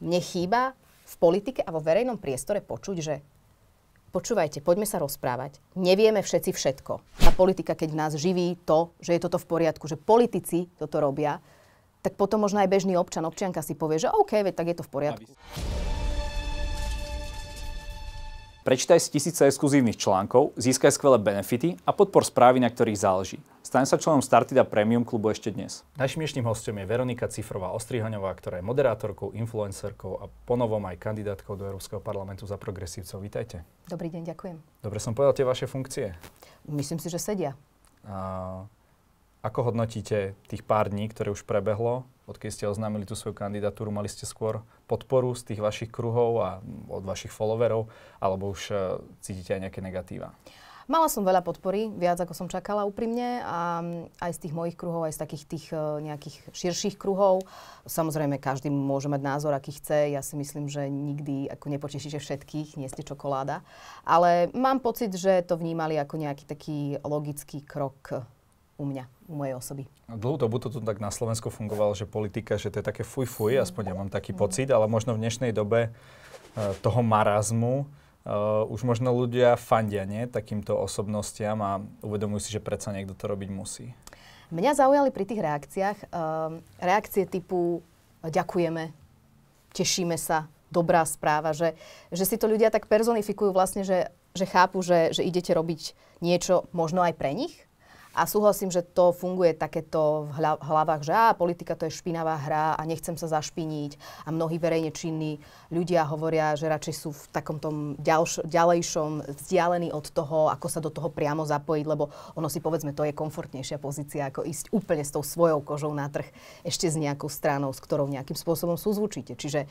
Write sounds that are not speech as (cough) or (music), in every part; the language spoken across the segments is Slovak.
mne chýba v politike a vo verejnom priestore počuť, že počúvajte, poďme sa rozprávať. Nevieme všetci všetko. A politika, keď v nás živí to, že je toto v poriadku, že politici toto robia, tak potom možno aj bežný občan, občianka si povie, že OK, veď tak je to v poriadku. Prečítaj si tisíce exkluzívnych článkov, získaj skvelé benefity a podpor správy, na ktorých záleží. Staň sa členom Startida Premium klubu ešte dnes. Našim dnešným hostom je Veronika Cifrová Ostrihaňová, ktorá je moderátorkou, influencerkou a ponovom aj kandidátkou do Európskeho parlamentu za progresívcov. Vítajte. Dobrý deň, ďakujem. Dobre som povedal tie vaše funkcie. Myslím si, že sedia. A ako hodnotíte tých pár dní, ktoré už prebehlo? odkedy ste oznámili tú svoju kandidatúru, mali ste skôr podporu z tých vašich kruhov a od vašich followerov, alebo už e, cítite aj nejaké negatíva? Mala som veľa podpory, viac ako som čakala úprimne, a mm, aj z tých mojich kruhov, aj z takých tých e, nejakých širších kruhov. Samozrejme, každý môže mať názor, aký chce. Ja si myslím, že nikdy ako nepotešíte všetkých, nie ste čokoláda. Ale mám pocit, že to vnímali ako nejaký taký logický krok u mňa mojej osoby. Dlhú dobu to tu tak na Slovensku fungovalo, že politika, že to je také fuj fuj, mm. aspoň ja mám taký pocit, ale možno v dnešnej dobe e, toho marazmu Uh, už možno ľudia fandia nie, takýmto osobnostiam a uvedomujú si, že predsa niekto to robiť musí. Mňa zaujali pri tých reakciách uh, reakcie typu ďakujeme, tešíme sa, dobrá správa, že, že si to ľudia tak personifikujú vlastne, že, že chápu, že, že idete robiť niečo možno aj pre nich, a súhlasím, že to funguje takéto v hlavách, že á, politika to je špinavá hra a nechcem sa zašpiniť. A mnohí verejne činní ľudia hovoria, že radšej sú v takom tom ďalš- ďalejšom vzdialení od toho, ako sa do toho priamo zapojiť, lebo ono si povedzme, to je komfortnejšia pozícia, ako ísť úplne s tou svojou kožou na trh ešte s nejakou stranou, s ktorou nejakým spôsobom súzvučíte. Čiže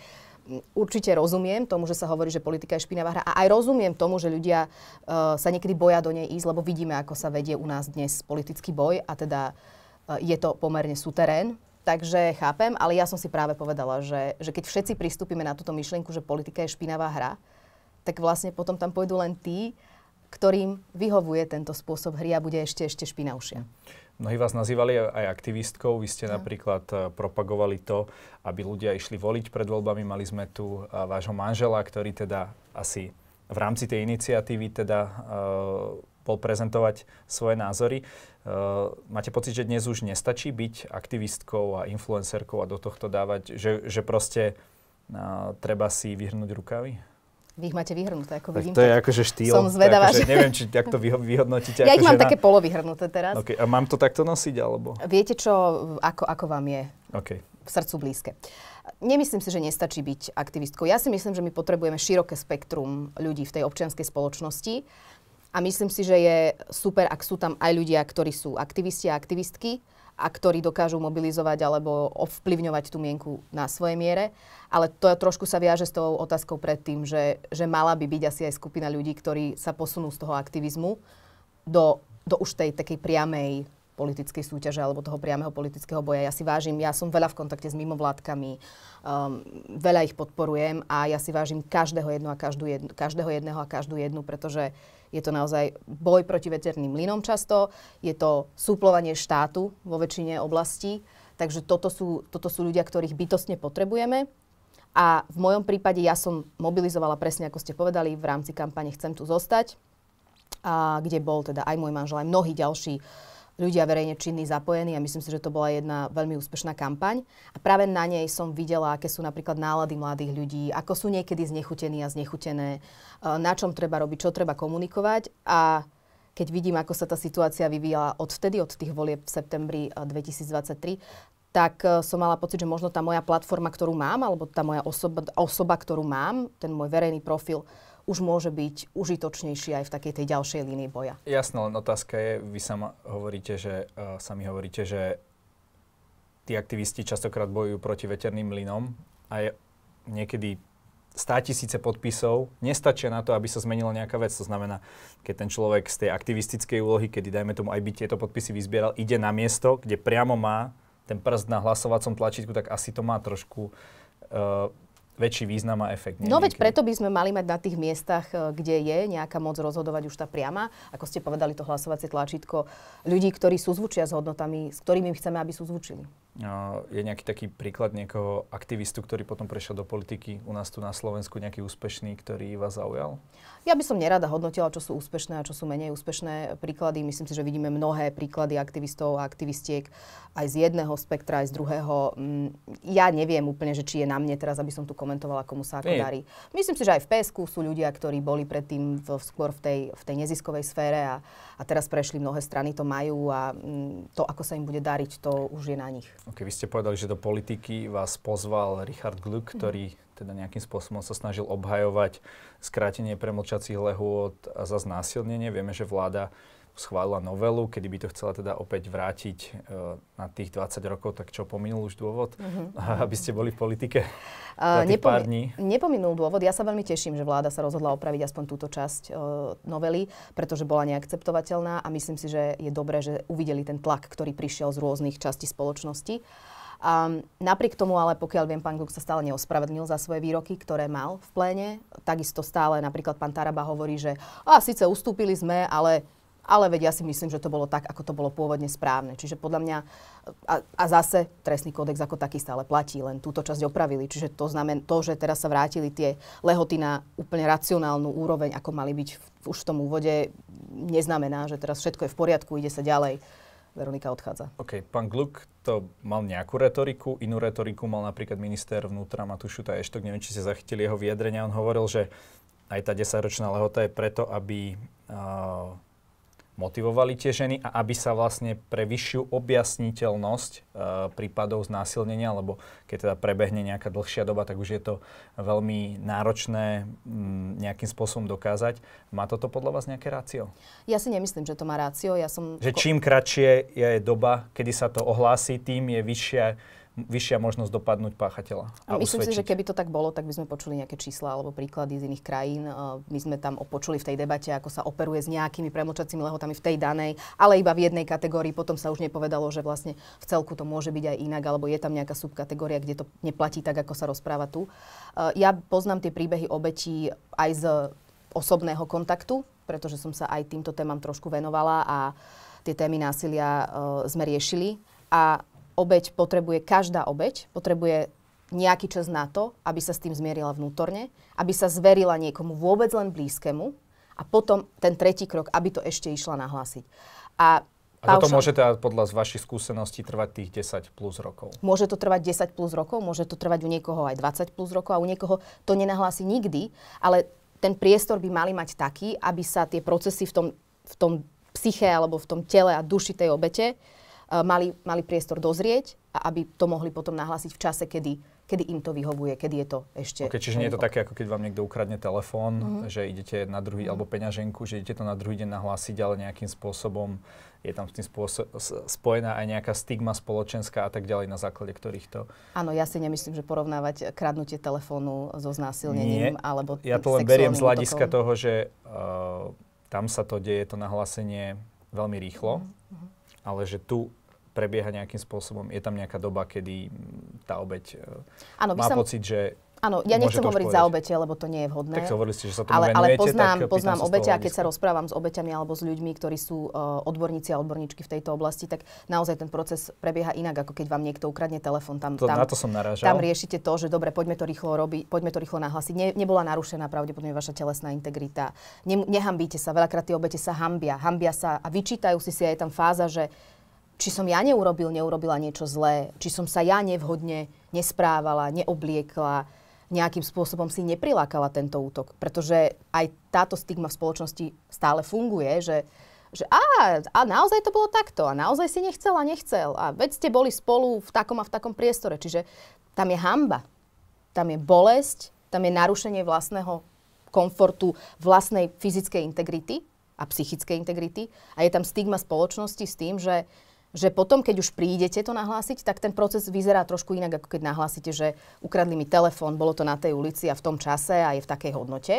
určite rozumiem tomu, že sa hovorí, že politika je špinavá hra a aj rozumiem tomu, že ľudia uh, sa niekedy boja do nej ísť, lebo vidíme, ako sa vedie u nás dnes politický boj a teda uh, je to pomerne suterén. Takže chápem, ale ja som si práve povedala, že, že keď všetci pristúpime na túto myšlienku, že politika je špinavá hra, tak vlastne potom tam pôjdu len tí, ktorým vyhovuje tento spôsob hry a bude ešte, ešte špinavšia. Mnohí vás nazývali aj aktivistkou. Vy ste no. napríklad eh, propagovali to, aby ľudia išli voliť pred voľbami. Mali sme tu eh, vášho manžela, ktorý teda asi v rámci tej iniciatívy teda uh, bol prezentovať svoje názory. Uh, máte pocit, že dnes už nestačí byť aktivistkou a influencerkou a do tohto dávať, že, že proste uh, treba si vyhrnúť rukavy? Vy ich máte vyhrnuté, ako tak vidím. to je akože štýl. Som zvedavá. Akože, neviem, či tak to vyhodnotíte. Ja ich akože mám žena. také polovyhrnuté teraz. Okay. A mám to takto nosiť, alebo? Viete čo, ako, ako vám je okay. v srdcu blízke. Nemyslím si, že nestačí byť aktivistkou. Ja si myslím, že my potrebujeme široké spektrum ľudí v tej občianskej spoločnosti. A myslím si, že je super, ak sú tam aj ľudia, ktorí sú aktivisti a aktivistky, a ktorí dokážu mobilizovať alebo ovplyvňovať tú mienku na svojej miere. Ale to trošku sa viaže s tou otázkou predtým, že, že mala by byť asi aj skupina ľudí, ktorí sa posunú z toho aktivizmu do, do už tej takej priamej politickej súťaže alebo toho priameho politického boja. Ja si vážim, ja som veľa v kontakte s mimovládkami, um, veľa ich podporujem a ja si vážim každého a každú jednu, každého jedného a každú jednu, pretože uh, je to naozaj boj proti veterným línom často, je to súplovanie štátu vo väčšine oblastí, takže toto sú, toto sú ľudia, ktorých bytostne potrebujeme. A v mojom prípade ja som mobilizovala presne, ako ste povedali, v rámci kampane Chcem tu zostať, a kde bol teda aj môj manžel, aj mnohí ďalší uh, ľudia verejne činní zapojení a myslím si, že to bola jedna veľmi úspešná kampaň. A práve na nej som videla, aké sú napríklad nálady mladých ľudí, ako sú niekedy znechutení a znechutené, e, na čom treba robiť, čo treba komunikovať. A keď vidím, ako sa tá situácia vyvíjala odvtedy, od tých volieb v septembri 2023, e, tak e, som mala pocit, že možno tá moja platforma, ktorú mám, alebo tá moja osoba, osoba ktorú mám, ten môj verejný profil, už môže byť užitočnejší aj v takej tej ďalšej línii boja. Jasno, len otázka je, vy sama hovoríte, že, uh, sami hovoríte, že tí aktivisti častokrát bojujú proti veterným mlynom a je niekedy 100 tisíce podpisov nestačia na to, aby sa zmenila nejaká vec. To znamená, keď ten človek z tej aktivistickej úlohy, kedy dajme tomu aj by tieto podpisy vyzbieral, ide na miesto, kde priamo má ten prst na hlasovacom tlačítku, tak asi to má trošku uh, väčší význam a efekt. Nie? No veď preto by sme mali mať na tých miestach, e, kde je nejaká moc rozhodovať už tá priama. Ako ste povedali, to hlasovacie tlačítko ľudí, ktorí súzvučia s hodnotami, s ktorými chceme, aby súzvučili je nejaký taký príklad niekoho aktivistu, ktorý potom prešiel do politiky u nás tu na Slovensku, nejaký úspešný, ktorý vás zaujal? Ja by som nerada hodnotila, čo sú úspešné a čo sú menej úspešné príklady. Myslím si, že vidíme mnohé príklady aktivistov a aktivistiek aj z jedného spektra, aj z druhého. Mm, ja neviem úplne, že či je na mne teraz, aby som tu komentovala, komu sa ako darí. Myslím si, že aj v PSK sú ľudia, ktorí boli predtým v, skôr v tej, v tej neziskovej sfére a, a teraz prešli mnohé strany, to majú a mm, to, ako sa im bude dariť, to už je na nich. Okay, vy ste povedali, že do politiky vás pozval Richard Gluck, mhm. ktorý teda nejakým spôsobom sa snažil obhajovať skrátenie premlčacích lehôd za znásilnenie. Vieme, že vláda schválila novelu, kedy by to chcela teda opäť vrátiť uh, na tých 20 rokov, tak čo pominul už dôvod, mm-hmm. (laughs) aby ste boli v politike uh, e, na tých nepom- pár dní? Nepominul dôvod. Ja sa veľmi teším, že vláda sa rozhodla opraviť aspoň túto časť uh, novely, pretože bola neakceptovateľná a myslím si, že je dobré, že uvideli ten tlak, ktorý prišiel z rôznych častí spoločnosti. Um, napriek tomu ale, pokiaľ viem, pán Guk sa stále neospravedlnil za svoje výroky, ktoré mal v pléne. Takisto stále napríklad pán Taraba hovorí, že a síce ustúpili sme, ale ale veď ja si myslím, že to bolo tak, ako to bolo pôvodne správne. Čiže podľa mňa, a, a zase trestný kódex ako taký stále platí, len túto časť opravili. Čiže to znamená to, že teraz sa vrátili tie lehoty na úplne racionálnu úroveň, ako mali byť v, už v tom úvode, neznamená, že teraz všetko je v poriadku, ide sa ďalej. Veronika odchádza. OK, pán Gluk to mal nejakú retoriku, inú retoriku mal napríklad minister vnútra Matúš Šutaj Eštok, neviem, či ste zachytili jeho vyjadrenia, on hovoril, že aj tá 10-ročná lehota je preto, aby uh, motivovali tie ženy a aby sa vlastne pre vyššiu objasniteľnosť e, prípadov znásilnenia, lebo keď teda prebehne nejaká dlhšia doba, tak už je to veľmi náročné m, mm, nejakým spôsobom dokázať. Má toto podľa vás nejaké rácio? Ja si nemyslím, že to má rácio. Ja som... Že čím kratšie je doba, kedy sa to ohlási, tým je vyššia vyššia možnosť dopadnúť páchateľa. A Myslím usvedčiť. si, že keby to tak bolo, tak by sme počuli nejaké čísla alebo príklady z iných krajín. My sme tam počuli v tej debate, ako sa operuje s nejakými premočacími lehotami v tej danej, ale iba v jednej kategórii. Potom sa už nepovedalo, že vlastne v celku to môže byť aj inak, alebo je tam nejaká subkategória, kde to neplatí tak, ako sa rozpráva tu. Ja poznám tie príbehy obetí aj z osobného kontaktu, pretože som sa aj týmto témam trošku venovala a tie témy násilia sme riešili. A obeď potrebuje, každá obeď potrebuje nejaký čas na to, aby sa s tým zmierila vnútorne, aby sa zverila niekomu vôbec len blízkemu a potom ten tretí krok, aby to ešte išla nahlásiť. A a toto môže teda podľa z vašich skúseností trvať tých 10 plus rokov? Môže to trvať 10 plus rokov, môže to trvať u niekoho aj 20 plus rokov a u niekoho to nenahlási nikdy, ale ten priestor by mali mať taký, aby sa tie procesy v tom, v tom psyche alebo v tom tele a duši tej obete uh, Eh, mali, mali priestor dozrieť a aby to mohli potom nahlásiť v čase, kedy, kedy im to vyhovuje, kedy je to ešte... Okay, čiže nie je to také, ako keď vám niekto ukradne telefón, mm-hmm. že idete na druhý, mm-hmm. alebo peňaženku, že idete to na druhý deň nahlásiť, ale nejakým spôsobom je tam s tým spôso- spojená aj nejaká stigma spoločenská a tak ďalej, na základe ktorých to... Áno, ja si nemyslím, že porovnávať kradnutie telefónu so znásilnením Nie, alebo Ja to len beriem z hľadiska útokom. toho, že uh, tam sa to deje, to nahlásenie veľmi rýchlo, mm-hmm. ale že tu prebieha nejakým spôsobom? Je tam nejaká doba, kedy mm, tá obeď ano, e, má som... pocit, že Áno, ja nechcem hovoriť povedať. za obete, lebo to nie je vhodné. Tak hovorili ste, že sa tomu ale, ale poznám, tak poznám obete a keď sa rozprávam s obeťami alebo s ľuďmi, ktorí sú uh, odborníci a odborníčky v tejto oblasti, tak naozaj ten proces prebieha inak, ako keď vám niekto ukradne telefón. Tam, to, tam, na to som naražal. Tam riešite to, že dobre, poďme to rýchlo robiť, poďme to rýchlo nahlásiť. Ne, nebola narušená pravdepodobne vaša telesná integrita. Ne, nehambíte sa, veľakrát tie obete sa hambia. Hambia sa a vyčítajú si si aj tam fáza, že či som ja neurobil, neurobila niečo zlé, či som sa ja nevhodne nesprávala, neobliekla, nejakým spôsobom si neprilákala tento útok. Pretože aj táto stigma v spoločnosti stále funguje, že, že a, a naozaj to bolo takto, a naozaj si nechcel a nechcel. A veď ste boli spolu v takom a v takom priestore. Čiže tam je hamba, tam je bolesť, tam je narušenie vlastného komfortu, vlastnej fyzickej integrity a psychickej integrity. A je tam stigma spoločnosti s tým, že že potom, keď už prídete to nahlásiť, tak ten proces vyzerá trošku inak, ako keď nahlásite, že ukradli mi telefón, bolo to na tej ulici a v tom čase a je v takej hodnote.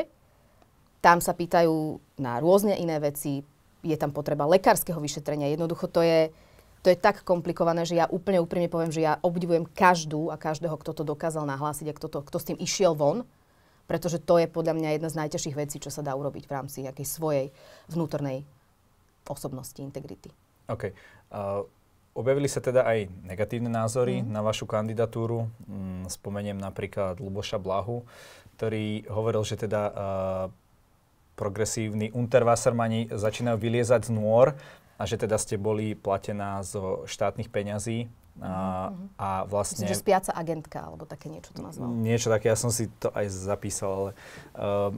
Tam sa pýtajú na rôzne iné veci, je tam potreba lekárskeho vyšetrenia. Jednoducho to je, to je tak komplikované, že ja úplne úprimne poviem, že ja obdivujem každú a každého, kto to dokázal nahlásiť a kto, to, kto s tým išiel von, pretože to je podľa mňa jedna z najťažších vecí, čo sa dá urobiť v rámci nejakej svojej vnútornej osobnosti, integrity. OK. Uh, objavili sa teda aj negatívne názory mm. na vašu kandidatúru. Mm, spomeniem napríklad Luboša Blahu, ktorý hovoril, že teda uh, progresívni unterwassermani začínajú vyliezať z nôr a že teda ste boli platená zo štátnych peňazí. A, mm-hmm. a vlastne... Myslím, že spiaca agentka, alebo také niečo to nazval. Mm, niečo také, ja som si to aj zapísal, ale... Uh,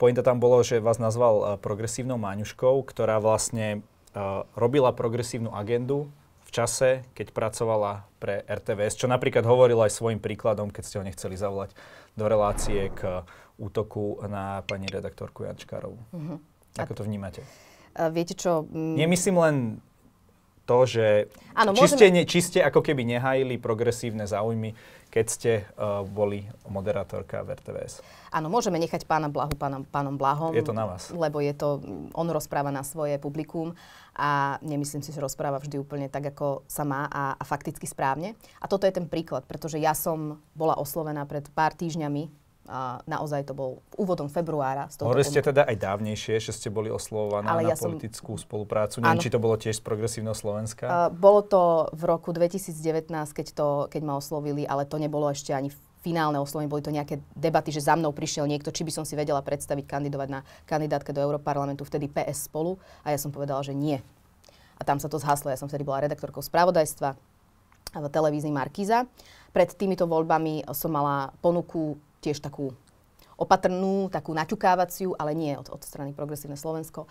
pointa tam bolo, že vás nazval uh, progresívnou Maňuškou, ktorá vlastne E, robila progresívnu agendu v čase, keď pracovala pre RTVS, čo napríklad hovorila aj svojim príkladom, keď ste ho nechceli zavolať do relácie k útoku na pani redaktorku Jančkárovu. Uh-huh. Mhm. Ako to vnímate? Uh, viete čo? Nemyslím len to, že ano, čiste, môžeme... ne, čiste ako keby nehajili progresívne záujmy, keď ste uh, boli moderátorka v RTVS. Áno, môžeme nechať pána Blahu pánom, pánom Blahom. Je to na vás. Lebo je to, on rozpráva na svoje publikum a nemyslím si, že rozpráva vždy úplne tak, ako sa má a, a fakticky správne. A toto je ten príklad, pretože ja som bola oslovená pred pár týždňami a naozaj to bol úvodom februára. Hovorili ste teda aj dávnejšie, že ste boli oslovovaná Ale na ja politickú som... spoluprácu. Neviem, ano. či to bolo tiež z Progresívneho Slovenska. Uh, bolo to v roku 2019, keď, to, keď ma oslovili, ale to nebolo ešte ani finálne oslovenie, boli to nejaké debaty, že za mnou prišiel niekto, či by som si vedela predstaviť kandidovať na kandidátke do Európarlamentu, vtedy PS spolu a ja som povedala, že nie. A tam sa to zhaslo, ja som vtedy bola redaktorkou spravodajstva v televízii Markíza. Pred týmito voľbami som mala ponuku tiež takú opatrnú, takú naťukávaciu, ale nie od, od strany Progresívne Slovensko.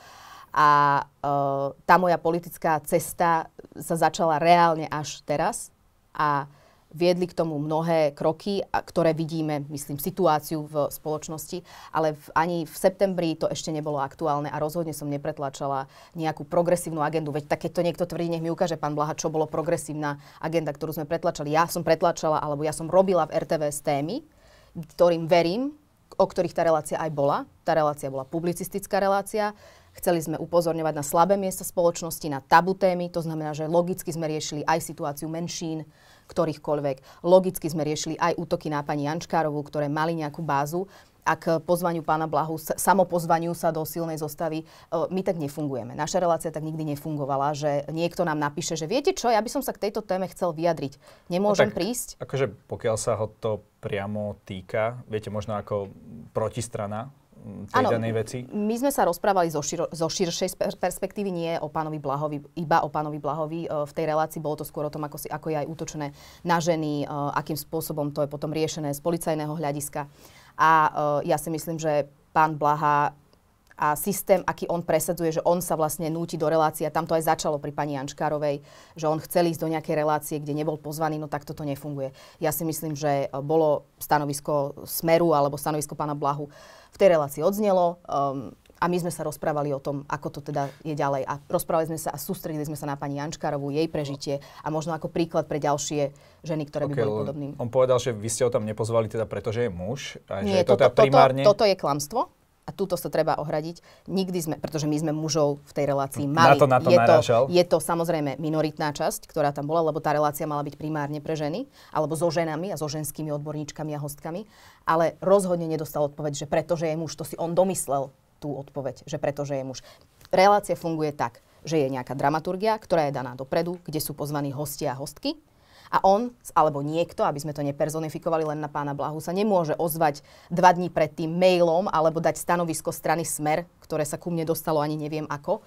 A uh, tá moja politická cesta sa začala reálne až teraz a viedli k tomu mnohé kroky, ktoré vidíme, myslím, situáciu v spoločnosti, ale v, ani v septembri to ešte nebolo aktuálne a rozhodne som nepretlačala nejakú progresívnu agendu. Veď tak, keď to niekto tvrdí, nech mi ukáže pán Blaha, čo bolo progresívna agenda, ktorú sme pretlačali. Ja som pretlačala, alebo ja som robila v s témy, ktorým verím, o ktorých tá relácia aj bola. Tá relácia bola publicistická relácia. Chceli sme upozorňovať na slabé miesta spoločnosti, na tabu témy, to znamená, že logicky sme riešili aj situáciu menšín, ktorýchkoľvek. Logicky sme riešili aj útoky na pani Jančkárovú, ktoré mali nejakú bázu a k pozvaniu pána Blahu, samopozvaniu sa do silnej zostavy. My tak nefungujeme. Naša relácia tak nikdy nefungovala, že niekto nám napíše, že viete čo, ja by som sa k tejto téme chcel vyjadriť. Nemôžem no tak, prísť? Akože pokiaľ sa ho to priamo týka, viete, možno ako protistrana ano, veci? My sme sa rozprávali zo, šir- zo širšej perspektívy, nie o pánovi Blahovi, iba o pánovi Blahovi. E, v tej relácii bolo to skôr o tom, ako, si, ako je aj útočené na ženy, e, akým spôsobom to je potom riešené z policajného hľadiska. A e, ja si myslím, že pán Blaha a systém, aký on presadzuje, že on sa vlastne núti do relácie, a tam to aj začalo pri pani Jančkárovej, že on chcel ísť do nejakej relácie, kde nebol pozvaný, no tak toto nefunguje. Ja si myslím, že e, bolo stanovisko Smeru alebo stanovisko pána Blahu v tej relácii odznelo. Um, ehm, a my sme sa rozprávali o tom, ako to teda je ďalej. A rozprávali sme sa a sústredili sme sa na pani Jančkárovú, jej prežitie a možno ako príklad pre ďalšie ženy, ktoré okay, by boli podobným. On povedal, že vy ste ho tam nepozvali teda preto, že je muž. A Nie, že toto, teda primárne... toto, toto je klamstvo. A túto sa treba ohradiť. Nikdy sme, pretože my sme mužov v tej relácii mali. Na to, na to je, to je to samozrejme minoritná časť, ktorá tam bola, lebo tá relácia mala byť primárne pre ženy, alebo so ženami a so ženskými odborníčkami a hostkami. Ale rozhodne nedostal odpoveď, že pretože je muž, to si on domyslel tú odpoveď, že pretože je muž. Relácia funguje tak, že je nejaká dramaturgia, ktorá je daná dopredu, kde sú pozvaní hostia a hostky. A on, alebo niekto, aby sme to nepersonifikovali len na pána Blahu, sa nemôže ozvať dva dní predtým mailom alebo dať stanovisko strany Smer, ktoré sa ku mne dostalo ani neviem ako,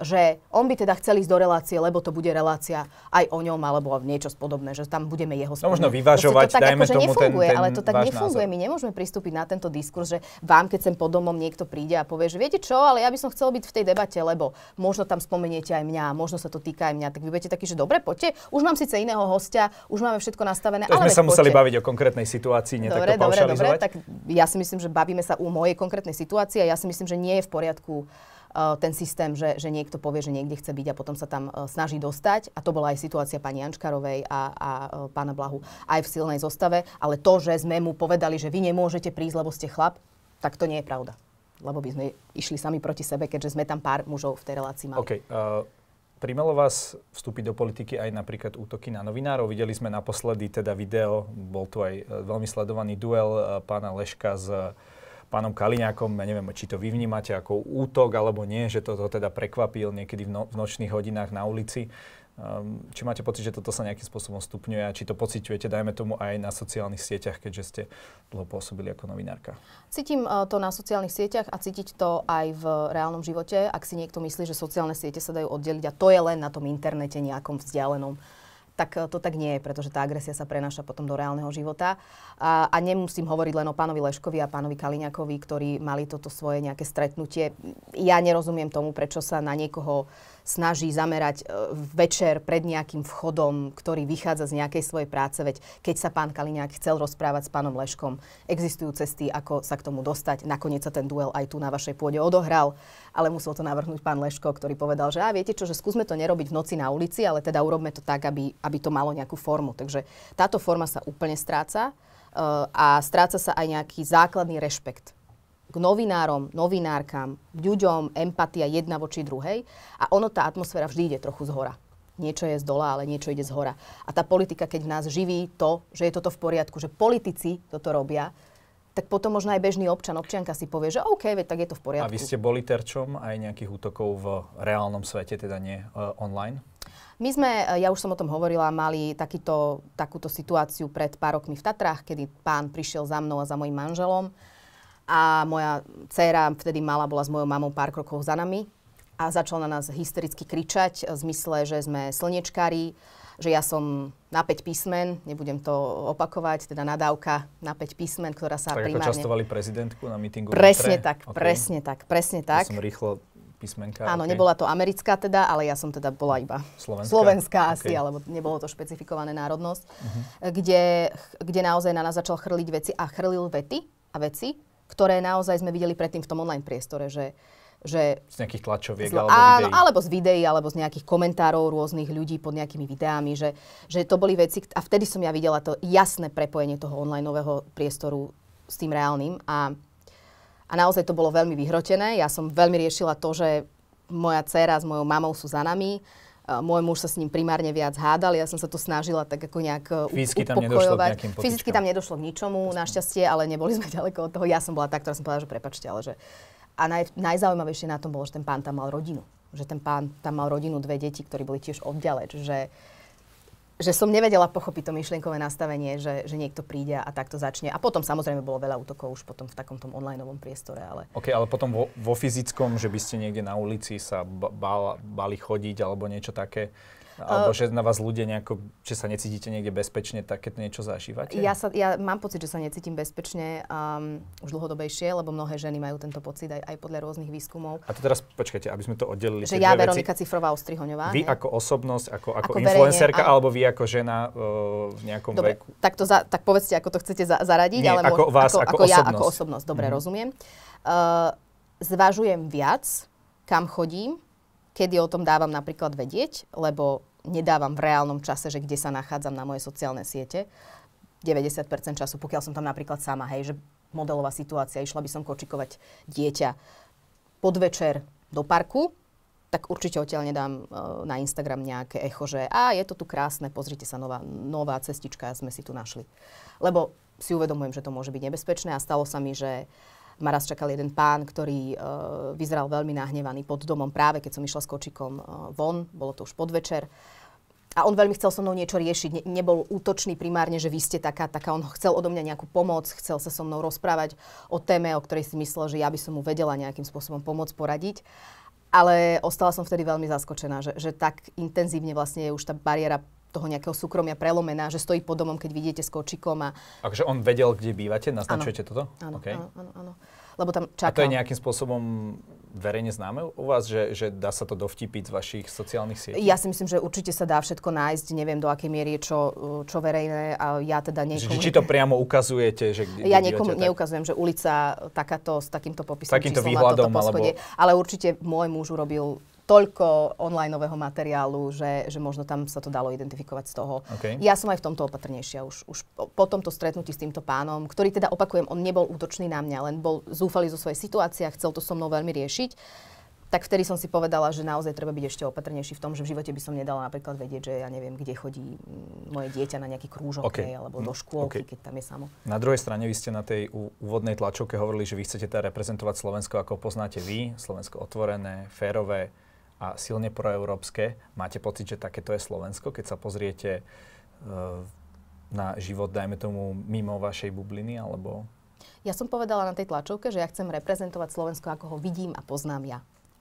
že on by teda chcel ísť do relácie, lebo to bude relácia aj o ňom alebo niečo podobné, že tam budeme jeho spolu. No možno vyvažovať, to tak dajme akože tomu nefunguje, ten, ten ale to tak nefunguje. Názor. My nemôžeme pristúpiť na tento diskurs, že vám, keď sem pod domom niekto príde a povie, že viete čo, ale ja by som chcel byť v tej debate, lebo možno tam spomeniete aj mňa, možno sa to týka aj mňa, tak vy budete takí, že dobre, poďte, už mám síce iného hostia, už máme všetko nastavené. To ale sme sa museli poďte. baviť o konkrétnej situácii, nie dobre, dobre, dobre, tak ja si myslím, že bavíme sa u mojej konkrétnej situácie a ja si myslím, že nie je v poriadku Eh, ten systém, že, že niekto povie, že niekde chce byť a potom sa tam eh, snaží dostať. A to bola aj situácia pani Ančkarovej a, a eh, pána Blahu aj v silnej zostave. Ale to, že sme mu povedali, že vy nemôžete prísť, lebo ste chlap, tak to nie je pravda. Lebo by sme išli sami proti sebe, keďže sme tam pár mužov v tej relácii mali. Okay, uh... Primelo vás vstúpiť do politiky aj napríklad útoky na novinárov. Videli sme naposledy teda video, bol tu aj veľmi sledovaný duel pána Leška s pánom Kaliňákom, ja neviem, či to vy vnímate ako útok alebo nie, že to, to teda prekvapil niekedy v, no, v nočných hodinách na ulici. Um, či máte pocit, že toto sa nejakým spôsobom stupňuje a či to pociťujete, dajme tomu, aj na sociálnych sieťach, keďže ste dlho pôsobili ako novinárka? Cítim uh, to na sociálnych sieťach a cítiť to aj v reálnom živote, ak si niekto myslí, že sociálne siete sa dajú oddeliť a to je len na tom internete nejakom vzdialenom tak e, to tak nie je, pretože tá agresia sa prenáša potom do reálneho života. A, a nemusím hovoriť len o pánovi Leškovi a pánovi Kaliňakovi, ktorí mali toto svoje nejaké stretnutie. Ja nerozumiem tomu, prečo sa na niekoho snaží zamerať e, večer pred nejakým vchodom, ktorý vychádza z nejakej svojej práce. Veď keď sa pán Kaliňák chcel rozprávať s pánom Leškom, existujú cesty, ako sa k tomu dostať. Nakoniec sa ten duel aj tu na vašej pôde odohral, ale musel to navrhnúť pán Leško, ktorý povedal, že a viete čo, že skúsme to nerobiť v noci na ulici, ale teda urobme to tak, aby, aby to malo nejakú formu. Takže táto forma sa úplne stráca e, a stráca sa aj nejaký základný rešpekt k novinárom, novinárkam, ľuďom empatia jedna voči druhej a ono tá atmosféra vždy ide trochu zhora. Niečo je z dola, ale niečo ide z hora. A tá politika, keď v nás živí to, že je toto v poriadku, že politici toto robia, tak potom možno aj bežný občan, občianka si povie, že OK, veď tak je to v poriadku. A vy ste boli terčom aj nejakých útokov v reálnom svete, teda nie uh, online? My sme, e, ja už som o tom hovorila, mali takýto, takúto situáciu pred pár rokmi v Tatrách, kedy pán prišiel za mnou a za mojim manželom a moja dcéra vtedy mala, bola s mojou mamou pár krokov za nami a začala na nás hystericky kričať v zmysle, že sme slnečkári, že ja som na 5 písmen, nebudem to opakovať, teda nadávka na 5 písmen, ktorá sa tak primárne... Tak častovali prezidentku na mítingu? Presne tak, okay. presne tak, presne tak. Ja som rýchlo písmenka. Áno, okay. nebola to americká teda, ale ja som teda bola iba slovenská, slovenská okay. asi, alebo nebolo to špecifikované národnosť, uh-huh. kde, kde naozaj na nás začal chrliť veci a chrlil vety a veci, ktoré naozaj sme videli predtým v tom online priestore, že že... Z nejakých tlačoviek alebo áno, videí. alebo z videí, alebo z nejakých komentárov rôznych ľudí pod nejakými videami, že, že to boli veci, a vtedy som ja videla to jasné prepojenie toho onlineového priestoru s tým reálnym a, a naozaj to bolo veľmi vyhrotené. Ja som veľmi riešila to, že moja dcéra s mojou mamou sú za nami, môj muž sa s ním primárne viac hádal, ja som sa to snažila tak ako nejak e, Fyzicky tam nedošlo k Fyzicky tam nedošlo k ničomu, Jasne. našťastie, ale neboli sme (laughs) ďaleko od toho. Ja som bola tá, ktorá som povedala, že prepačte, ale že... A naj, najzaujímavejšie na tom bolo, že ten pán tam mal rodinu. Že ten pán tam mal rodinu, dve deti, ktorí boli tiež odďaleč. Že, uh, že som nevedela pochopiť to myšlienkové nastavenie, že, že niekto príde a takto začne. A potom samozrejme bolo veľa útokov už potom v takom tom online priestore. Ale... OK, ale potom vo, vo fyzickom, že by ste niekde na ulici sa bali chodiť alebo niečo také, alebo že na vás ľudia nejako, že sa necítite niekde bezpečne, tak keď niečo zažívate. Ja, sa, ja mám pocit, že sa necítim bezpečne um, už dlhodobejšie, lebo mnohé ženy majú tento pocit aj, aj podľa rôznych výskumov. A to teraz počkajte, aby sme to oddelili. Že ja, Veronika veci. Cifrová Ostrihoňová. Vy nie? ako osobnosť, ako, ako, ako influencerka, verejne, alebo vy ako žena uh, v nejakom Dobre, veku? Tak, to za, tak povedzte, ako to chcete za, zaradiť. Nie, ale ako vás, ako, ako, ako ja, ako osobnosť. Dobre, mm. rozumiem. Uh, zvažujem viac, kam chodím, kedy o tom dávam napríklad vedieť, lebo nedávam v reálnom čase, že kde sa nachádzam na moje sociálne siete. 90% času, pokiaľ som tam napríklad sama, hej, že modelová situácia, išla by som kočikovať dieťa podvečer do parku, tak určite odtiaľ nedám e, na Instagram nejaké echo, že a je to tu krásne, pozrite sa, nová, nová cestička, sme si tu našli. Lebo si uvedomujem, že to môže byť nebezpečné a stalo sa mi, že uh, ma raz čakal jeden pán, ktorý uh, vyzeral veľmi nahnevaný pod domom práve, keď som išla s kočikom uh, von, bolo to už podvečer. A on veľmi chcel so mnou niečo riešiť, ne, nebol útočný primárne, že vy ste taká, taká, on chcel odo mňa nejakú pomoc, chcel sa so mnou rozprávať o téme, o ktorej si myslel, že ja by som mu vedela nejakým spôsobom pomôcť, poradiť. Ale ostala som vtedy veľmi zaskočená, že, že tak intenzívne vlastne je už tá bariéra toho nejakého súkromia prelomená, že stojí pod domom, keď vidíte s kočikom. A... Akože on vedel, kde bývate? Naznačujete ano. toto? Áno, okay. áno, áno, áno. Lebo tam čakal. A to je nejakým spôsobom verejne známe u vás, že, že dá sa to dovtipiť z vašich sociálnych sietí? Ja si myslím, že určite sa dá všetko nájsť. Neviem, do akej miery je čo, čo verejné. A ja teda niekomu... Či, či to priamo ukazujete? Že kde, ja niekomu tak... neukazujem, že ulica takáto s takýmto popisom takýmto výhľadom, alebo... Ale určite môj muž urobil toľko onlineového materiálu, že, že možno tam sa to dalo identifikovať z toho. Okay. Ja som aj v tomto opatrnejšia už, už po, po tomto stretnutí s týmto pánom, ktorý teda opakujem, on nebol útočný na mňa, len bol zúfalý zo svojej situácie a chcel to so mnou veľmi riešiť. Tak vtedy som si povedala, že naozaj treba byť ešte opatrnejší v tom, že v živote by som nedala napríklad vedieť, že ja neviem, kde chodí moje dieťa na nejaký krúžok okay. alebo do mm, škôlky, okay. keď tam je samo. Na druhej strane vy ste na tej úvodnej tlačovke hovorili, že vy chcete teda reprezentovať Slovensko, ako poznáte vy, Slovensko otvorené, férové, a silne proeurópske. Máte pocit, že takéto je Slovensko, keď sa pozriete e, na život, dajme tomu, mimo vašej bubliny, alebo... Ja som povedala na tej tlačovke, že ja chcem reprezentovať Slovensko, ako ho vidím a poznám ja.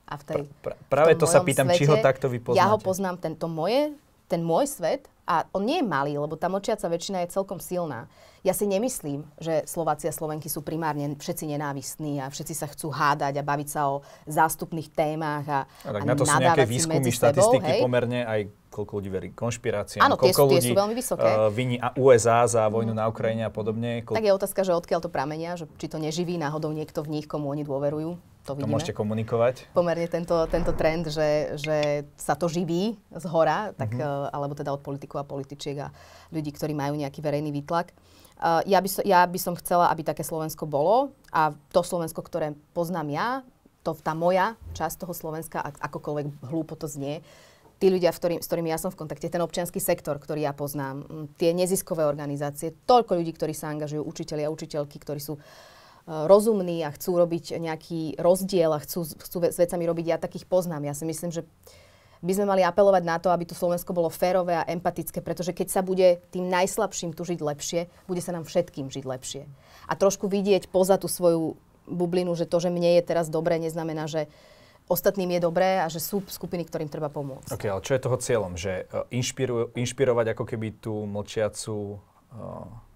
A v tej, pra, pra, práve v to sa pýtam, svete, či ho takto vypoznáte. Ja ho poznám, tento moje, ten môj svet a on nie je malý, lebo tá močiaca väčšina je celkom silná. Ja si nemyslím, že Slováci a Slovenky sú primárne všetci nenávistní a všetci sa chcú hádať a baviť sa o zástupných témach a, a, tak a na to sú nejaké výskumy, štatistiky hej? pomerne aj koľko ľudí verí konšpiráciám, Áno, no, koľko tie sú, tie sú veľmi vysoké. Uh, viní a USA za mhm. vojnu mm. na Ukrajine a podobne. Koľko... Tak je otázka, že odkiaľ to pramenia, že či to neživí náhodou niekto v nich, komu oni dôverujú to vidíme. To môžete komunikovať. Pomerne tento, tento trend, že, že sa to živí z hora, tak, mm-hmm. alebo teda od politiku a političiek a ľudí, ktorí majú nejaký verejný výtlak. Uh, ja, by so, ja by som chcela, aby také Slovensko bolo a to Slovensko, ktoré poznám ja, to tá moja časť toho Slovenska, akokoľvek hlúpo to znie, tí ľudia, s ktorými ja som v kontakte, ten občianský sektor, ktorý ja poznám, tie neziskové organizácie, toľko ľudí, ktorí sa angažujú, učiteľi a učiteľky, ktorí sú uh, rozumní a chcú robiť nejaký rozdiel a chcú, chcú s vecami robiť. Ja takých poznám. Ja si myslím, že by sme mali apelovať na to, aby to Slovensko bolo férové a empatické, pretože keď sa bude tým najslabším tu žiť lepšie, bude sa nám všetkým žiť lepšie. A trošku vidieť poza tú svoju bublinu, že to, že mne je teraz dobré, neznamená, že ostatným je dobré a že sú skupiny, ktorým treba pomôcť. OK, ale čo je toho cieľom? Že e, inšpiru, inšpirovať ako keby tú mlčiacu uh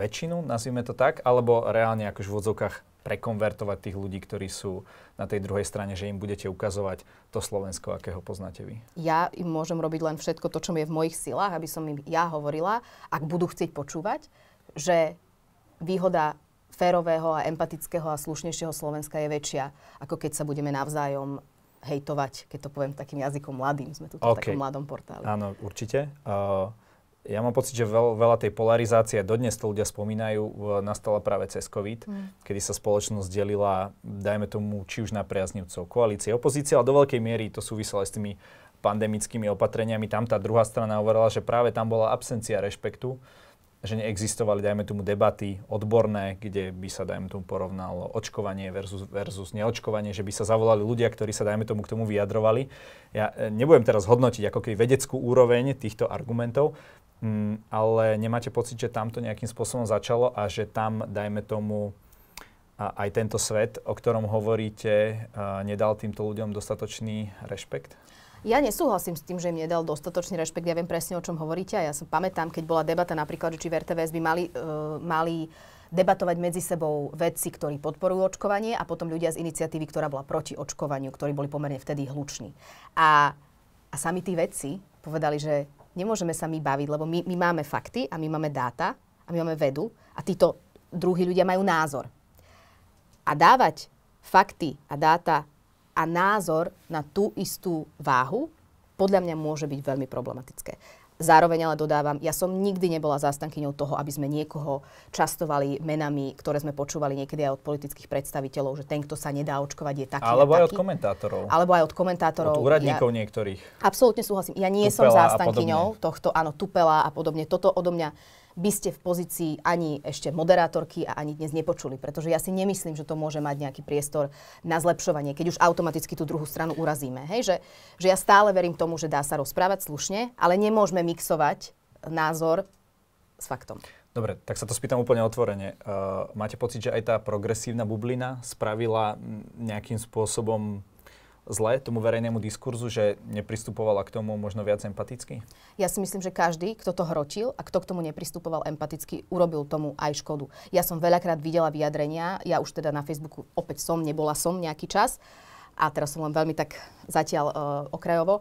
väčšinu, nazvime to tak, alebo reálne akož v odzokách prekonvertovať tých ľudí, ktorí sú na tej druhej strane, že im budete ukazovať to Slovensko, akého poznáte vy? Ja im môžem robiť len všetko to, čo je v mojich silách, aby som im ja hovorila, ak budú chcieť počúvať, že výhoda férového a empatického a slušnejšieho Slovenska je väčšia, ako keď sa budeme navzájom hejtovať, keď to poviem takým jazykom mladým. Sme tu okay. v takom mladom portáli. Áno, určite. Uh, ja mám pocit, že veľ, veľa tej polarizácie, dodnes to ľudia spomínajú, nastala práve cez COVID, mm. kedy sa spoločnosť delila, dajme tomu, či už na priaznivcov koalície, opozície, ale do veľkej miery to súviselo aj s tými pandemickými opatreniami. Tam tá druhá strana hovorila, že práve tam bola absencia rešpektu, že neexistovali, dajme tomu, debaty odborné, kde by sa, dajme tomu, porovnalo očkovanie versus, versus neočkovanie, že by sa zavolali ľudia, ktorí sa, dajme tomu, k tomu vyjadrovali. Ja e, nebudem teraz hodnotiť ako keby vedeckú úroveň týchto argumentov, Mm, ale nemáte pocit, že tam to nejakým spôsobom začalo a že tam, dajme tomu, a aj tento svet, o ktorom hovoríte, nedal týmto ľuďom dostatočný rešpekt? Ja nesúhlasím s tým, že im nedal dostatočný rešpekt. Ja viem presne, o čom hovoríte. A ja som pamätám, keď bola debata napríklad, že či VRTVS by mali, uh, mali debatovať medzi sebou vedci, ktorí podporujú očkovanie a potom ľudia z iniciatívy, ktorá bola proti očkovaniu, ktorí boli pomerne vtedy hluční. A, a sami tí vedci povedali, že nemôžeme sa my baviť, lebo my, my máme fakty a my máme dáta a my máme vedu a títo druhí ľudia majú názor. A dávať fakty a dáta a názor na tú istú váhu podľa mňa môže byť veľmi problematické. Zároveň ale dodávam, ja som nikdy nebola zástankyňou toho, aby sme niekoho častovali menami, ktoré sme počúvali niekedy aj od politických predstaviteľov, že ten, kto sa nedá očkovať, je taký. Alebo aj taký. od komentátorov. Alebo aj od komentátorov. Od úradníkov ja, niektorých. Absolútne súhlasím. Ja nie tupela som zástankyňou tohto, áno, tupela a podobne. Toto odo mňa by ste v pozícii ani ešte moderátorky a ani dnes nepočuli. Pretože ja si nemyslím, že to môže mať nejaký priestor na zlepšovanie, keď už automaticky tú druhú stranu urazíme. Hej, že, že ja stále verím tomu, že dá sa rozprávať slušne, ale nemôžeme mixovať názor s faktom. Dobre, tak sa to spýtam úplne otvorene. Uh, máte pocit, že aj tá progresívna bublina spravila nejakým spôsobom zle tomu verejnému diskurzu, že nepristupovala k tomu možno viac empaticky? Ja si myslím, že každý, kto to hročil a kto k tomu nepristupoval empaticky, urobil tomu aj škodu. Ja som veľakrát videla vyjadrenia, ja už teda na Facebooku opäť som, nebola som nejaký čas a teraz som len veľmi tak zatiaľ uh, okrajovo,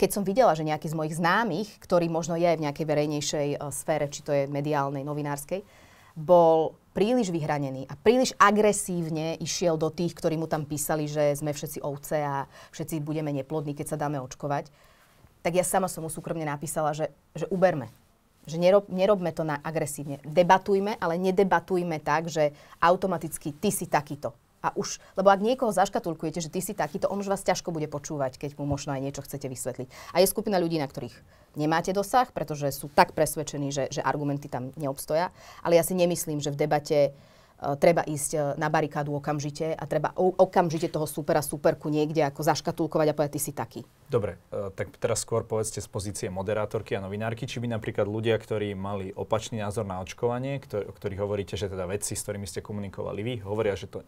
keď som videla, že nejaký z mojich známych, ktorý možno je v nejakej verejnejšej uh, sfére, či to je mediálnej, novinárskej, uh, bol príliš vyhranený a príliš agresívne išiel do tých, ktorí mu tam písali, že sme všetci ovce a všetci budeme neplodní, keď sa dáme očkovať, tak ja sama som mu súkromne napísala, že, že uberme. Že nerob, nerobme to na agresívne. Debatujme, ale nedebatujme tak, že automaticky ty si takýto a už, lebo ak niekoho zaškatulkujete, že ty si takýto, on už vás ťažko bude počúvať, keď mu možno aj niečo chcete vysvetliť. A je skupina ľudí, na ktorých nemáte dosah, pretože sú tak presvedčení, že, že argumenty tam neobstoja. Ale ja si nemyslím, že v debate e, treba ísť e, na barikádu okamžite a treba okamžite toho supera, superku niekde ako zaškatulkovať a povedať, ty si taký. Dobre, e, tak teraz skôr povedzte z pozície moderátorky a novinárky, či by napríklad ľudia, ktorí mali opačný názor na očkovanie, ktor- o ktorých hovoríte, že teda vedci, s ktorými ste komunikovali vy, hovoria, že to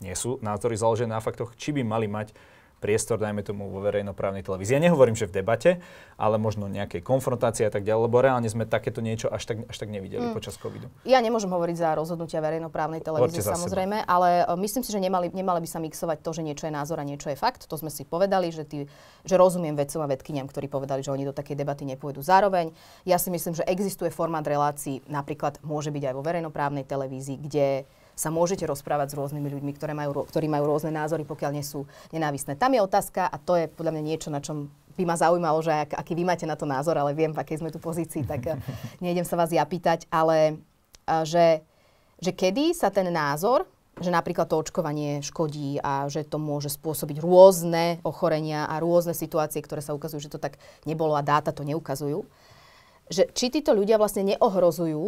nie sú názory založené na faktoch, či by mali mať priestor, dajme tomu, vo verejnoprávnej televízii. Ja nehovorím, že v debate, ale možno nejakej konfrontácie a tak ďalej, lebo reálne sme takéto niečo až tak, až tak nevideli mm. počas covidu. Ja nemôžem hovoriť za rozhodnutia verejnoprávnej televízie samozrejme, seba. ale e, myslím si, že nemali, nemali by sa mixovať to, že niečo je názor a niečo je fakt. To sme si povedali, že, tí, že rozumiem vedcom a vedkyniam, ktorí povedali, že oni do takej debaty nepôjdu zároveň. Ja si myslím, že existuje formát relácií, napríklad môže byť aj vo verejnoprávnej televízii, kde sa môžete rozprávať s rôznymi ľuďmi, ktoré majú, ktorí majú rôzne názory, pokiaľ nie sú nenávistné. Tam je otázka a to je podľa mňa niečo, na čom by ma zaujímalo, že ak, aký vy máte na to názor, ale viem, v akej sme tu pozícii, tak eh, (laughs) nejdem sa vás ja pýtať, ale eh, že, že kedy sa ten názor, že napríklad to očkovanie škodí a že to môže spôsobiť rôzne ochorenia a rôzne situácie, ktoré sa ukazujú, že to tak nebolo a dáta to neukazujú, že či títo ľudia vlastne neohrozujú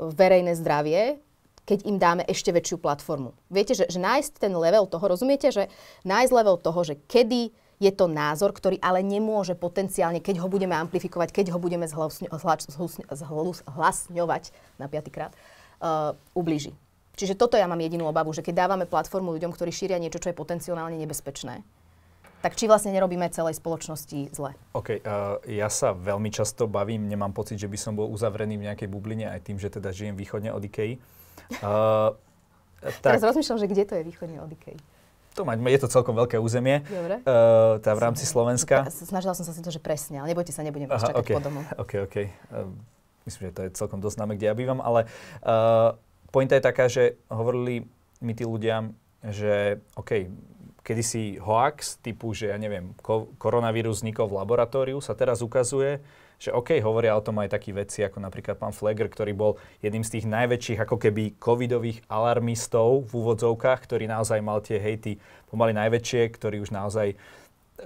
verejné zdravie keď im dáme ešte väčšiu platformu. Viete, že, že nájsť ten level toho, rozumiete, že nájsť level toho, že kedy je to názor, ktorý ale nemôže potenciálne, keď ho budeme amplifikovať, keď ho budeme zhlasňovať na piatýkrát, uh, ubliží. Čiže toto ja mám jedinú obavu, že keď dávame platformu ľuďom, ktorí šíria niečo, čo je potenciálne nebezpečné, tak či vlastne nerobíme celej spoločnosti zle? OK, uh, ja sa veľmi často bavím, nemám pocit, že by som bol uzavrený v nejakej bubline, aj tým, že teda žijem východne od IKEA. Uh, tak... Teraz rozmýšľam, že kde to je východne od Ikei. To ma, je to celkom veľké územie, Dobre. Uh, tá v rámci Slovenska. Snažila som sa si to, že presne, ale nebojte sa, nebudem Aha, vás čakať okay. po domu. OK, OK. Uh, myslím, že to je celkom dosť známe, kde ja bývam, ale uh, pointa je taká, že hovorili mi tí ľudia, že OK, kedysi hoax typu, že ja neviem, ko- koronavírus vznikol v laboratóriu, sa teraz ukazuje, že OK, hovoria o tom aj takí veci ako napríklad pán Flegger, ktorý bol jedným z tých najväčších ako keby covidových alarmistov v úvodzovkách, ktorý naozaj mal tie hejty pomaly najväčšie, ktorý už naozaj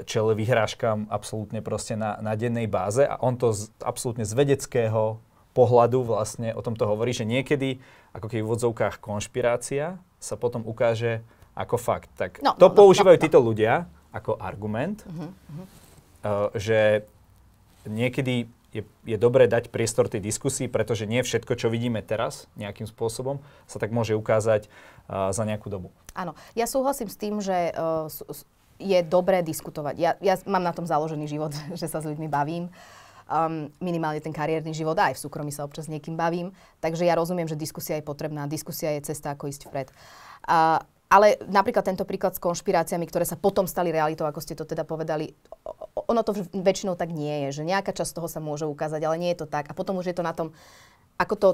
čele vyhrážkam absolútne proste na, na dennej báze a on to z, absolútne z vedeckého pohľadu vlastne o tomto hovorí, že niekedy ako keby v úvodzovkách konšpirácia sa potom ukáže ako fakt. Tak no, to no, no, no používajú no, no. títo ľudia ako argument, uh-huh, uh-huh. Uh, že niekedy je, je dobré dať priestor tej diskusii, pretože nie všetko, čo vidíme teraz nejakým spôsobom, sa tak môže ukázať uh, za nejakú dobu. Áno, ja súhlasím s tým, že uh, je dobré diskutovať. Ja, ja mám na tom založený život, (laughs) že sa s ľuďmi bavím. Um, minimálne ten kariérny život, aj v súkromí sa občas niekým bavím. Takže ja rozumiem, že diskusia je potrebná. Diskusia je cesta, ako ísť vpred. Uh, ale napríklad tento príklad s konšpiráciami, ktoré sa potom stali realitou, ako ste to teda povedali, ono to väčšinou tak nie je, že nejaká časť toho sa môže ukázať, ale nie je to tak. A potom už je to na tom, ako to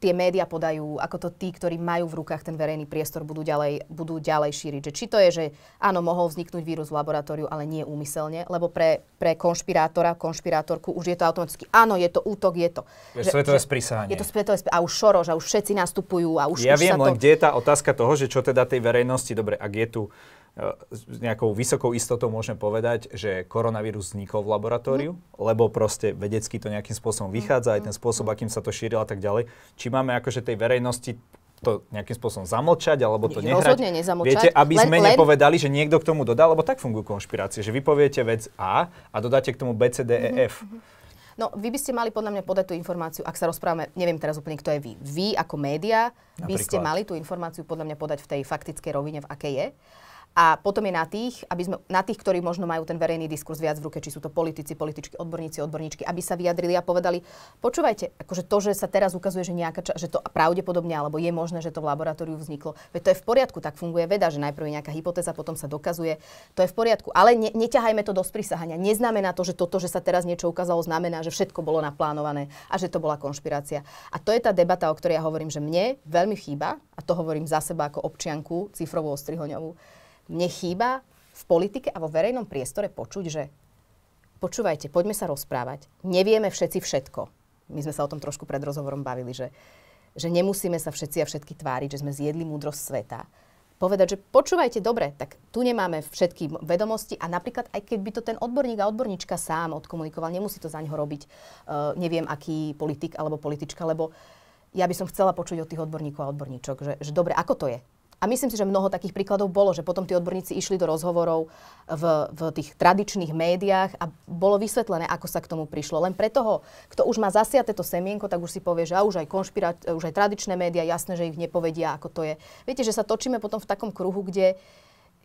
tie médiá podajú, ako to tí, ktorí majú v rukách ten verejný priestor, budú ďalej, budú ďalej šíriť. Že či to je, že áno, mohol vzniknúť vírus v laboratóriu, ale nie úmyselne, lebo pre, pre konšpirátora, konšpirátorku už je to automaticky, áno, je to útok, je to. Je že, svetové sprísahanie. Je to svetové A už šoro, a už všetci nastupujú. A už, ja už viem, to... len kde je tá otázka toho, že čo teda tej verejnosti, dobre, ak je tu s nejakou vysokou istotou môžem povedať, že koronavírus vznikol v laboratóriu, mm. lebo proste vedecky to nejakým spôsobom vychádza, mm. aj ten spôsob, mm-hmm. akým sa to šírilo a tak ďalej. Či máme akože tej verejnosti to nejakým spôsobom zamlčať, alebo to nehrať. Rozhodne nezamlčať. Viete, aby len, sme len... nepovedali, že niekto k tomu dodal, lebo tak fungujú konšpirácie, že vy poviete vec A a dodáte k tomu B, C, D, E, mm-hmm, F. Mm-hmm. No, vy by ste mali podľa mňa podať tú informáciu, ak sa rozprávame, neviem teraz úplne, kto je vy. Vy ako média Napríklad. by ste mali tú informáciu podľa mňa podať v tej faktickej rovine, v akej je. A potom je na tých, aby sme, na tých, ktorí možno majú ten verejný diskurs viac v ruke, či sú to politici, političky, odborníci, odborníčky, aby sa vyjadrili a povedali, počúvajte, akože to, že sa teraz ukazuje, že, nejaká, že to pravdepodobne, alebo je možné, že to v laboratóriu vzniklo, veď to je v poriadku, tak funguje veda, že najprv je nejaká hypotéza, potom sa dokazuje, to je v poriadku. Ale ne, neťahajme to do sprisahania. Neznamená to, že toto, že sa teraz niečo ukázalo, znamená, že všetko bolo naplánované a že to bola konšpirácia. A to je tá debata, o ktorej ja hovorím, že mne veľmi chýba, a to hovorím za seba ako občianku cifrovú ostrihoňovú, Nechýba v politike a vo verejnom priestore počuť, že počúvajte, poďme sa rozprávať. Nevieme všetci všetko. My sme sa o tom trošku pred rozhovorom bavili, že, že nemusíme sa všetci a všetky tváriť, že sme zjedli múdrosť sveta. Povedať, že počúvajte, dobre, tak tu nemáme všetky vedomosti a napríklad aj keď by to ten odborník a odborníčka sám odkomunikoval, nemusí to za neho robiť uh, neviem aký politik alebo politička, lebo ja by som chcela počuť od tých odborníkov a odborníčok, že, že dobre, ako to je? A myslím si, že mnoho takých príkladov bolo, že potom tí odborníci išli do rozhovorov v, v tých tradičných médiách a bolo vysvetlené, ako sa k tomu prišlo. Len pre toho, kto už má zasiaté to semienko, tak už si povie, že a už aj, už aj tradičné médiá, jasné, že ich nepovedia, ako to je. Viete, že sa točíme potom v takom kruhu, kde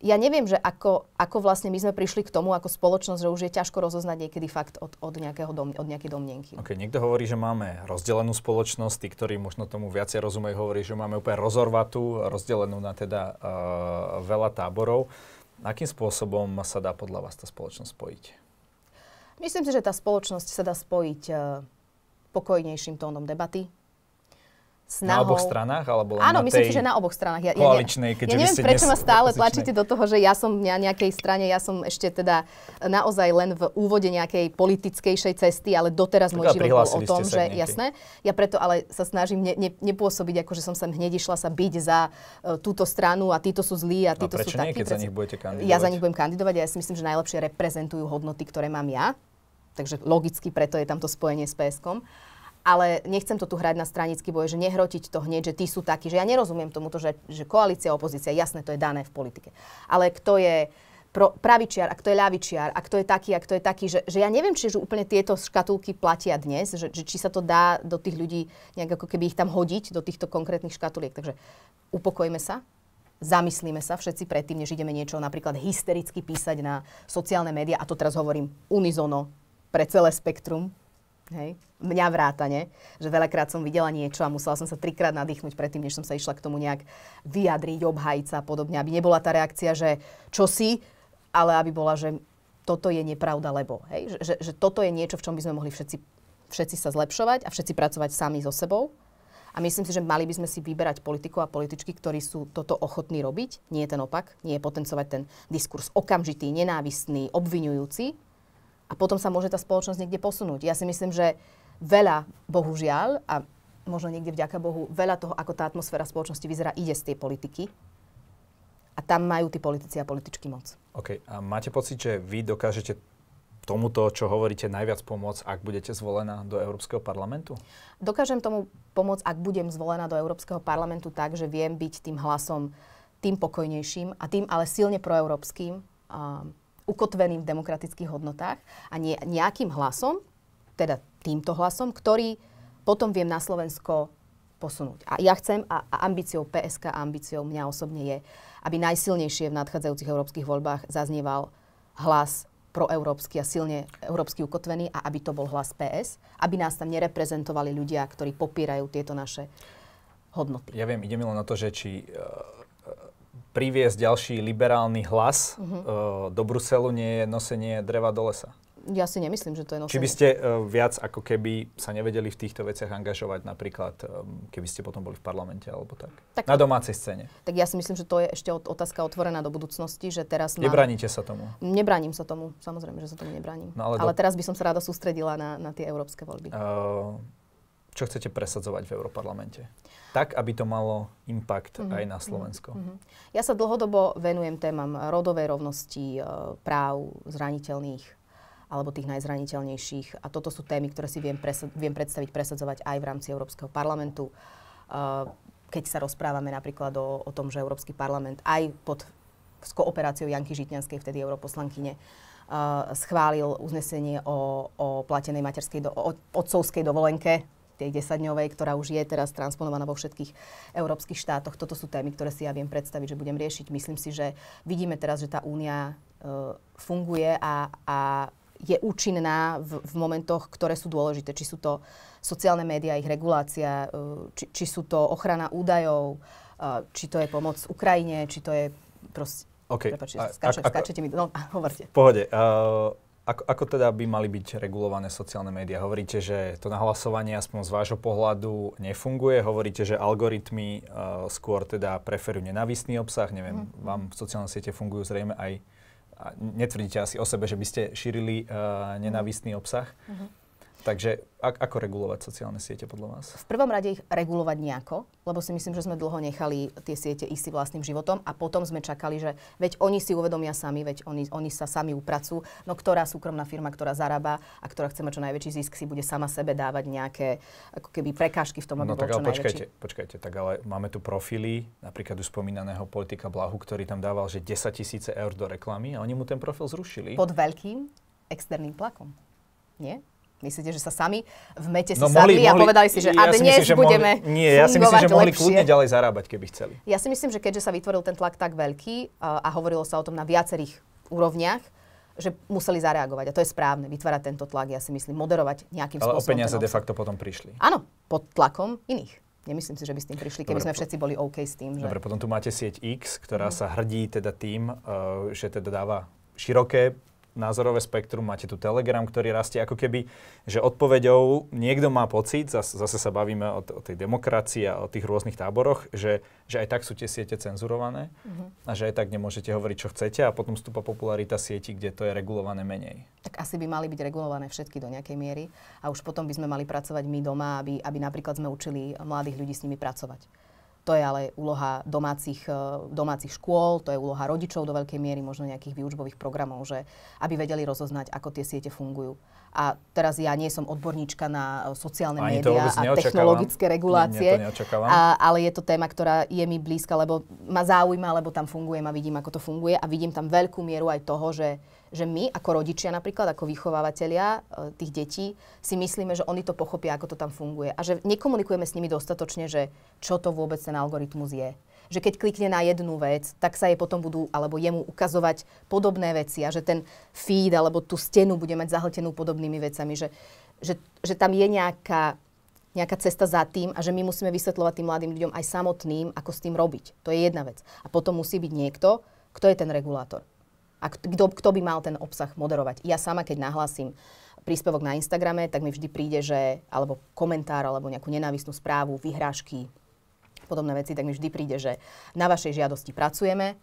ja neviem, že ako, ako vlastne my sme prišli k tomu ako spoločnosť, že už je ťažko rozoznať niekedy fakt od, od, nejakého dom, od nejakej domnenky. Ok, niekto hovorí, že máme rozdelenú spoločnosť, tí, ktorí možno tomu viacej rozumej, hovorí, že máme úplne rozorvatú, rozdelenú na teda uh, veľa táborov. Akým spôsobom sa dá podľa vás tá spoločnosť spojiť? Myslím si, že tá spoločnosť sa dá spojiť uh, pokojnejším tónom debaty, snahou. Na oboch stranách? Alebo Áno, na myslím si, že na oboch stranách. Ja, koaličnej, keďže ja neviem, prečo ma stále tlačíte do toho, že ja som na nejakej strane, ja som ešte teda naozaj len v úvode nejakej politickejšej cesty, ale doteraz môj život bol o tom, že nejaký. jasné, ja preto ale sa snažím ne, ne, nepôsobiť, ako že som sem hneď išla sa byť za uh, túto stranu a títo sú zlí a no títo no, sú takí. keď prečo... za nich budete kandidovať? Ja za nich budem kandidovať a ja si myslím, že najlepšie reprezentujú hodnoty, ktoré mám ja. Takže logicky preto je tam to spojenie s PSK ale nechcem to tu hrať na stranický boj, že nehrotiť to hneď, že tí sú takí, že ja nerozumiem tomu, že, že koalícia, opozícia, jasné, to je dané v politike. Ale kto je pro, pravičiar a kto je ľavičiar a kto je taký a kto je taký, že, že ja neviem, či že úplne tieto škatulky platia dnes, že, že či sa to dá do tých ľudí nejak ako keby ich tam hodiť, do týchto konkrétnych škatuliek. Takže upokojme sa, zamyslíme sa všetci predtým, než ideme niečo napríklad hystericky písať na sociálne médiá, a to teraz hovorím unizono pre celé spektrum Hej. Mňa vrátane, že veľakrát som videla niečo a musela som sa trikrát nadýchnuť predtým, než som sa išla k tomu nejak vyjadriť, obhajca a podobne, aby nebola tá reakcia, že čo si, ale aby bola, že toto je nepravda, lebo. Hej. Že, že, že toto je niečo, v čom by sme mohli všetci, všetci sa zlepšovať a všetci pracovať sami so sebou. A myslím si, že mali by sme si vyberať politikov a političky, ktorí sú toto ochotní robiť, nie je ten opak, nie je potencovať ten diskurs okamžitý, nenávistný, obvinujúci, a potom sa môže tá spoločnosť niekde posunúť. Ja si myslím, že veľa, bohužiaľ, a možno niekde vďaka Bohu, veľa toho, ako tá atmosféra spoločnosti vyzerá, ide z tej politiky. A tam majú tí politici a političky moc. OK. A máte pocit, že vy dokážete tomuto, čo hovoríte, najviac pomôcť, ak budete zvolená do Európskeho parlamentu? Dokážem tomu pomôcť, ak budem zvolená do Európskeho parlamentu tak, že viem byť tým hlasom tým pokojnejším a tým ale silne proeurópskym. A ukotveným v demokratických hodnotách a nie, nejakým hlasom, teda týmto hlasom, ktorý potom viem na Slovensko posunúť. A ja chcem, a, a ambíciou PSK a ambíciou mňa osobne je, aby najsilnejšie v nadchádzajúcich európskych voľbách zaznieval hlas proeurópsky a silne európsky ukotvený a aby to bol hlas PS, aby nás tam nereprezentovali ľudia, ktorí popierajú tieto naše hodnoty. Ja viem, ideme len na to, že či uh priviesť ďalší liberálny hlas uh-huh. uh, do Bruselu nie je nosenie dreva do lesa? Ja si nemyslím, že to je nosenie. Či by ste uh, viac ako keby sa nevedeli v týchto veciach angažovať, napríklad um, keby ste potom boli v parlamente alebo tak. tak? Na domácej scéne. Tak ja si myslím, že to je ešte otázka otvorená do budúcnosti, že teraz... Mám... Nebraníte sa tomu? Nebraním sa tomu, samozrejme, že sa tomu nebraním. No ale, ale do... teraz by som sa rada sústredila na, na tie európske voľby. Uh čo chcete presadzovať v Európarlamente? Tak, aby to malo impact mm-hmm. aj na mhm, Slovensko. Mm-hmm. Ja sa dlhodobo venujem témam rodovej rovnosti, e, práv zraniteľných alebo tých najzraniteľnejších. A toto sú témy, ktoré si viem, presa- viem predstaviť presadzovať aj v rámci Európskeho parlamentu. E, keď sa rozprávame napríklad o, o tom, že Európsky parlament aj pod s kooperáciou Janky Žitňanskej, vtedy europoslankyne, uh, schválil uznesenie o, o platenej materskej, do, o, otcovskej dovolenke tej desaťdňovej, ktorá už je teraz transponovaná vo všetkých európskych štátoch. Toto sú témy, ktoré si ja viem predstaviť, že budem riešiť. Myslím si, že vidíme teraz, že tá únia uh, funguje a, a je účinná v, v momentoch, ktoré sú dôležité. Či sú to sociálne médiá, ich regulácia, uh, či, či sú to ochrana údajov, uh, či to je pomoc Ukrajine, či to je proste... Okay. Prepačte, skáčete, skáčete mi. No, (laughs) hovorte. V pohode. Uh ako, ako teda by mali byť regulované sociálne médiá? Hovoríte, že to nahlasovanie aspoň z vášho pohľadu nefunguje, hovoríte, že algoritmy uh, skôr teda preferujú nenávistný obsah, neviem, mm. vám v sociálnej siete fungujú zrejme aj, a netvrdíte asi o sebe, že by ste šírili uh, e, nenávistný obsah. mm Takže ak, ako regulovať sociálne siete podľa vás? V prvom rade ich regulovať nejako, lebo si myslím, že sme dlho nechali tie siete ísť si vlastným životom a potom sme čakali, že veď oni si uvedomia sami, veď oni, oni sa sami upracujú, no ktorá súkromná firma, ktorá zarába a ktorá chce mať čo najväčší zisk, si bude sama sebe dávať nejaké ako keby prekážky v tom, aby no, tak, bol čo počkajte, najväčší. počkajte, tak ale máme tu profily, napríklad už spomínaného politika Blahu, ktorý tam dával, že 10 tisíce eur do reklamy a oni mu ten profil zrušili. Pod veľkým externým tlakom. Nie? Myslíte, že sa sami v mete si no, mohli, sadli mohli, a povedali si, že ja a dnes si myslím, že budeme mohli, Nie, ja si myslím, že mohli lepšie. kľudne ďalej zarábať, keby chceli. Ja si myslím, že keďže sa vytvoril ten tlak tak veľký a hovorilo sa o tom na viacerých úrovniach, že museli zareagovať. A to je správne, vytvárať tento tlak, ja si myslím, moderovať nejakým Ale spôsobom. Ale o peniaze de facto potom prišli. Áno, pod tlakom iných. Nemyslím si, že by s tým prišli, keby Dobre, sme všetci boli OK s tým. Že... Dobre, potom tu máte sieť X, ktorá mm. sa hrdí teda tým, uh, že teda dáva široké názorové spektrum, máte tu Telegram, ktorý rastie ako keby, že odpovedou niekto má pocit, zase, zase sa bavíme o, o tej demokracii a o tých rôznych táboroch, že, že aj tak sú tie siete cenzurované mm-hmm. a že aj tak nemôžete hovoriť, čo chcete a potom stúpa popularita sieti, kde to je regulované menej. Tak asi by mali byť regulované všetky do nejakej miery a už potom by sme mali pracovať my doma, aby, aby napríklad sme učili mladých ľudí s nimi pracovať to je ale úloha domácich, e, domácich škôl, to je úloha rodičov do veľkej miery, možno nejakých výučbových programov, že aby vedeli rozoznať, ako tie siete fungujú. A teraz ja nie som odborníčka na e, sociálne Ani médiá a technologické regulácie, nie, nie to a, ale je to téma, ktorá je mi blízka, lebo ma zaujíma, lebo tam fungujem a vidím, ako to funguje a vidím tam veľkú mieru aj toho, že že my ako rodičia napríklad, ako vychovávateľia e, tých detí si myslíme, že oni to pochopia, ako to tam funguje a že nekomunikujeme s nimi dostatočne, že čo to vôbec ten algoritmus je. Že keď klikne na jednu vec, tak sa jej potom budú alebo jemu ukazovať podobné veci a že ten feed alebo tú stenu bude mať zahltenú podobnými vecami, že, že, že tam je nejaká nejaká cesta za tým a že my musíme vysvetľovať tým mladým ľuďom aj samotným, ako s tým robiť. To je jedna vec. A potom musí byť niekto, kto je ten regulátor a kto, kto by mal ten obsah moderovať. Ja sama, keď nahlasím príspevok na Instagrame, tak mi vždy príde, že, alebo komentár, alebo nejakú nenávisnú správu, vyhrážky, podobné veci, tak mi vždy príde, že na vašej žiadosti pracujeme,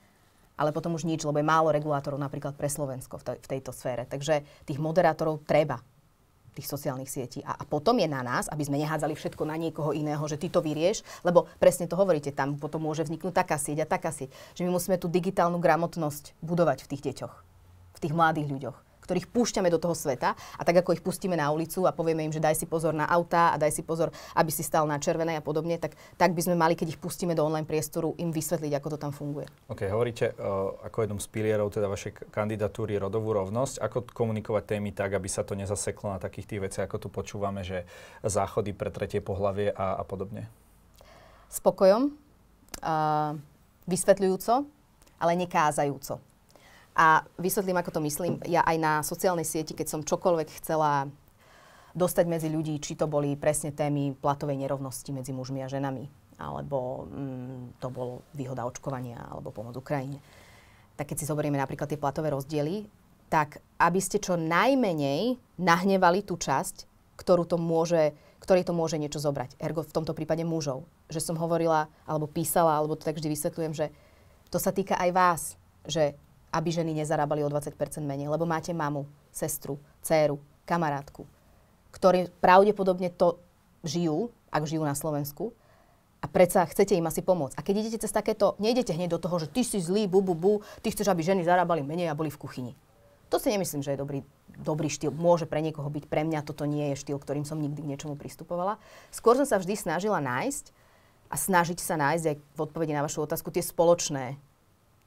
ale potom už nič, lebo je málo regulátorov napríklad pre Slovensko v, tej, v tejto sfére. Takže tých moderátorov treba tých sociálnych sietí. A, a potom je na nás, aby sme nehádzali všetko na niekoho iného, že ty to vyrieš, lebo presne to hovoríte, tam potom môže vzniknúť taká sieť a taká sieť. Že my musíme tú digitálnu gramotnosť budovať v tých deťoch, v tých mladých ľuďoch ktorých púšťame do toho sveta a tak ako ich pustíme na ulicu a povieme im, že daj si pozor na autá a daj si pozor, aby si stal na červenej a podobne, tak, tak by sme mali, keď ich pustíme do online priestoru, im vysvetliť, ako to tam funguje. OK, hovoríte uh, ako jednom z pilierov teda vašej kandidatúry rodovú rovnosť. Ako komunikovať témy tak, aby sa to nezaseklo na takých tých veciach, ako tu počúvame, že záchody pre tretie pohlavie a, a podobne? Spokojom. uh, eh, vysvetľujúco, ale nekázajúco. A vysvetlím, ako to myslím. Ja aj na sociálnej sieti, keď som čokoľvek chcela dostať medzi ľudí, či to boli presne témy platovej nerovnosti medzi mužmi a ženami, alebo mm, to bolo výhoda očkovania, alebo pomoc Ukrajine. Tak keď si zoberieme napríklad tie platové rozdiely, tak aby ste čo najmenej nahnevali tú časť, ktorú to môže, ktorý to môže niečo zobrať. Ergo v tomto prípade mužov. Že som hovorila, alebo písala, alebo to tak vždy vysvetľujem, že to sa týka aj vás. Že aby ženy nezarábali o 20 menej, lebo máte mamu, sestru, dceru, kamarátku, ktorí pravdepodobne to žijú, ak žijú na Slovensku, a predsa chcete im asi pomôcť. A keď idete cez takéto, nejdete hneď do toho, že ty si zlý, bu, bu, bu, ty chceš, aby ženy zarábali menej a boli v kuchyni. To si nemyslím, že je dobrý, dobrý štýl. Môže pre niekoho byť, pre mňa toto nie je štýl, ktorým som nikdy k niečomu pristupovala. Skôr som sa vždy snažila nájsť a snažiť sa nájsť aj v odpovedi na vašu otázku tie spoločné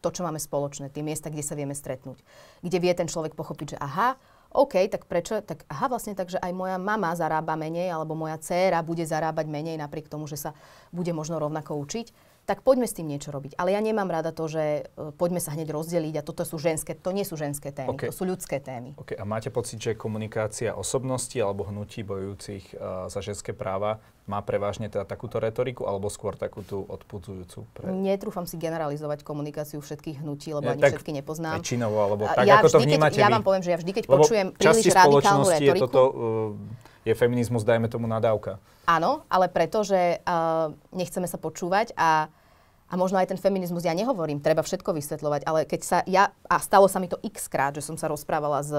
to, čo máme spoločné, tie miesta, kde sa vieme stretnúť. Kde vie ten človek pochopiť, že aha, OK, tak prečo? Tak aha, vlastne tak, že aj moja mama zarába menej, alebo moja dcéra bude zarábať menej napriek tomu, že sa bude možno rovnako učiť tak poďme s tým niečo robiť. Ale ja nemám rada to, že e, poďme sa hneď rozdeliť a toto sú ženské, to nie sú ženské témy, okay. to sú ľudské témy. Okay. A máte pocit, že komunikácia osobností alebo hnutí bojujúcich uh, za ženské práva má prevažne teda takúto retoriku alebo skôr takú tú odpudzujúcu? Pre... Netrúfam si generalizovať komunikáciu všetkých hnutí, lebo ja, ani tak všetky nepoznám. alebo tak, ja ako vždy, to vnímate keď, vy? Ja vám poviem, že ja vždy, keď lebo počujem príliš radikálnu retoriku... Je toto, uh, je feminizmus, dajme tomu, nadávka. Áno, ale preto, že uh, eh, nechceme sa počúvať a a možno aj ten feminizmus, ja nehovorím, treba všetko vysvetľovať, ale keď sa ja, a stalo sa mi to x krát, že som sa rozprávala s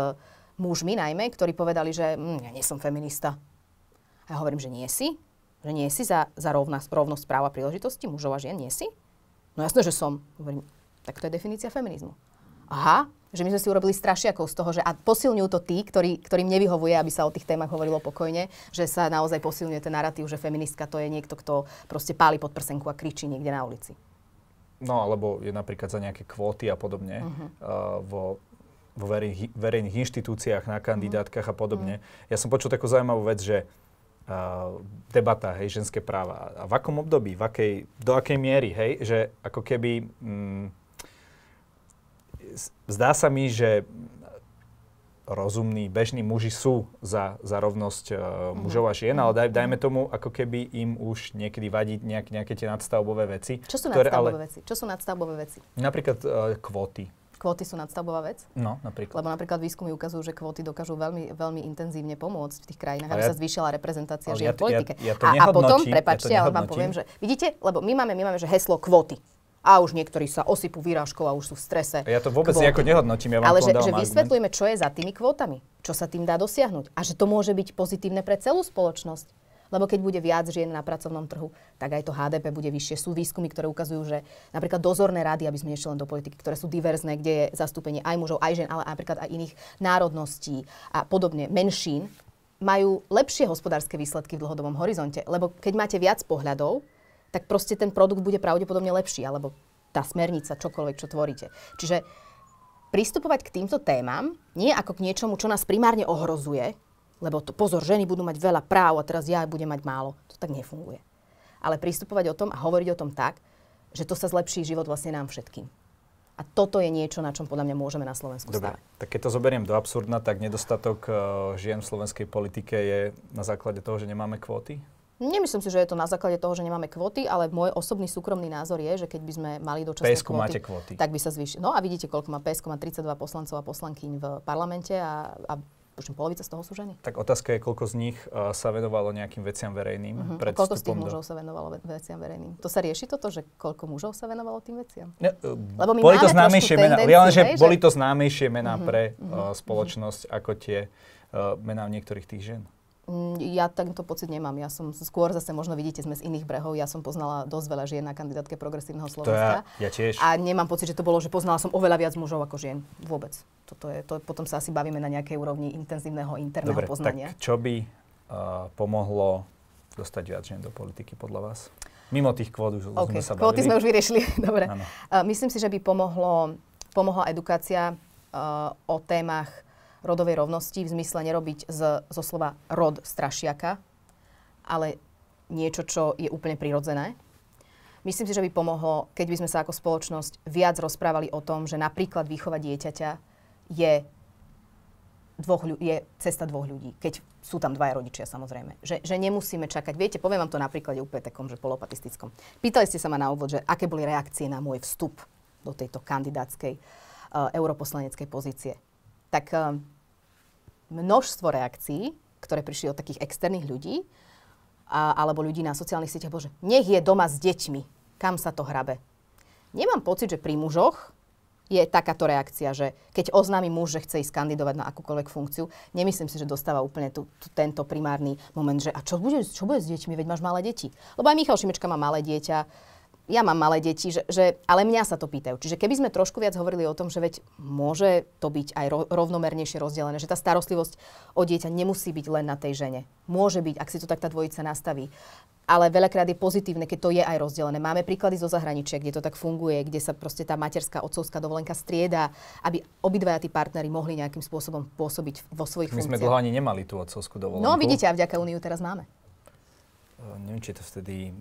mužmi najmä, ktorí povedali, že mm, ja nie som feminista. A ja hovorím, že nie si, že nie si za, za rovná, rovnosť práva príležitosti mužov a žien, nie si? No jasné, že som. Hovorím, tak to je definícia feminizmu aha, že my sme si urobili strašiakov z toho, že a posilňujú to tí, ktorý, ktorým nevyhovuje, aby sa o tých témach hovorilo pokojne, že sa naozaj posilňuje ten narratív, že feministka to je niekto, kto proste páli pod prsenku a kričí niekde na ulici. No alebo je napríklad za nejaké kvóty a podobne uh-huh. uh, vo, vo verejných, verejných inštitúciách, na kandidátkach uh-huh. a podobne. Uh-huh. Ja som počul takú zaujímavú vec, že uh, debata, hej, ženské práva. A v akom období, v akej, do akej miery, hej, že ako keby... Mm, zdá sa mi, že rozumní, bežní muži sú za, za rovnosť uh, mužov a žien, ale daj, mhm. dajme tomu, ako keby im už niekedy vadí nejak, nejaké tie nadstavbové veci. Čo sú ktoré, nadstavbové ale, veci? Čo sú nadstavbové veci? Napríklad uh, kvóty. Kvóty sú nadstavová vec? No, napríklad. Lebo napríklad výskumy ukazujú, že kvóty dokážu veľmi, veľmi intenzívne pomôcť v tých krajinách, ale aby ja, sa zvýšila reprezentácia žien ja, v politike. Ja, ja to a, a potom, prepačte, ja ale vám poviem, že vidíte, lebo my máme, my máme že heslo kvóty a už niektorí sa osypú výražkou a už sú v strese. Ja to vôbec nejako nehodnotím, ja vám Ale že, že vysvetlujeme, čo je za tými kvótami, čo sa tým dá dosiahnuť a že to môže byť pozitívne pre celú spoločnosť. Lebo keď bude viac žien na pracovnom trhu, tak aj to HDP bude vyššie. Sú výskumy, ktoré ukazujú, že napríklad dozorné rady, aby sme nešli len do politiky, ktoré sú diverzné, kde je zastúpenie aj mužov, aj žien, ale napríklad aj iných národností a podobne, menšín, majú lepšie hospodárske výsledky v dlhodobom horizonte. Lebo keď máte viac pohľadov, tak proste ten produkt bude pravdepodobne lepší, alebo tá smernica, čokoľvek, čo tvoríte. Čiže pristupovať k týmto témam nie ako k niečomu, čo nás primárne ohrozuje, lebo to, pozor, ženy budú mať veľa práv a teraz ja budem mať málo. To tak nefunguje. Ale pristupovať o tom a hovoriť o tom tak, že to sa zlepší život vlastne nám všetkým. A toto je niečo, na čom podľa mňa môžeme na Slovensku Dobre. stávať. Tak keď to zoberiem do absurdna, tak nedostatok uh, žien v slovenskej politike je na základe toho, že nemáme kvóty? Nemyslím si, že je to na základe toho, že nemáme kvoty, ale môj osobný súkromný názor je, že keď by sme mali dočasné PSK kvóty, máte kvóty, tak by sa zvýšili. No a vidíte, koľko má PSK, má 32 poslancov a poslankyň v parlamente a, a Tuším, polovica z toho sú ženy. Tak otázka je, koľko z nich uh, sa venovalo nejakým veciam verejným. Uh-huh. Pred koľko z tých mužov do... sa venovalo ve- veciam verejným? To sa rieši toto, že koľko mužov sa venovalo tým veciam? Ne, uh, Lebo my boli to známejšie mená, len, že hej, boli to známejšie mená uh-huh, pre uh, spoločnosť uh-huh. ako tie uh, mená niektorých tých žien. Mm, ja tento pocit nemám. Ja som skôr zase, možno vidíte, sme z iných brehov. Ja som poznala dosť veľa žien na kandidátke progresívneho Slovenska. ja, ja tiež. A nemám pocit, že to bolo, že poznala som oveľa viac mužov ako žien. Vôbec. Toto je, to, potom sa asi bavíme na nejakej úrovni intenzívneho interného Dobre, poznania. Tak čo by uh, pomohlo dostať viac žien do politiky podľa vás? Mimo tých kvót už okay. sme sa bavili. Kvóty sme už vyriešili. (laughs) Dobre. Uh, myslím si, že by pomohlo, pomohla edukácia uh, o témach rodovej rovnosti v zmysle nerobiť z, zo slova rod strašiaka, ale niečo, čo je úplne prirodzené. Myslím si, že by pomohlo, keď by sme sa ako spoločnosť viac rozprávali o tom, že napríklad výchova dieťaťa je, dvoch, je cesta dvoch ľudí, keď sú tam dvaja rodičia samozrejme. Že, že nemusíme čakať. Viete, poviem vám to napríklad úplne takom, že polopatistickom. Pýtali ste sa ma na úvod, že aké boli reakcie na môj vstup do tejto kandidátskej uh, europoslaneckej pozície. Tak uh, množstvo reakcií, ktoré prišli od takých externých ľudí, a, alebo ľudí na sociálnych sieťach, bože, nech je doma s deťmi, kam sa to hrabe. Nemám pocit, že pri mužoch je takáto reakcia, že keď oznámi muž, že chce ísť kandidovať na akúkoľvek funkciu, nemyslím si, že dostáva úplne tu, tu, tento primárny moment, že a čo bude, čo bude s deťmi, veď máš malé deti. Lebo aj Michal Šimečka má malé dieťa, ja mám malé deti, že, že, ale mňa sa to pýtajú. Čiže keby sme trošku viac hovorili o tom, že veď môže to byť aj ro, rovnomernejšie rozdelené, že tá starostlivosť o dieťa nemusí byť len na tej žene. Môže byť, ak si to tak tá dvojica nastaví. Ale veľakrát je pozitívne, keď to je aj rozdelené. Máme príklady zo zahraničia, kde to tak funguje, kde sa proste tá materská, otcovská dovolenka strieda, aby obidvaja tí partnery mohli nejakým spôsobom pôsobiť vo svojich My funkciách. My sme dlho ani nemali tú otcovskú no, dovolenku. No vidíte, a vďaka Uniu teraz máme. Neviem, či to vtedy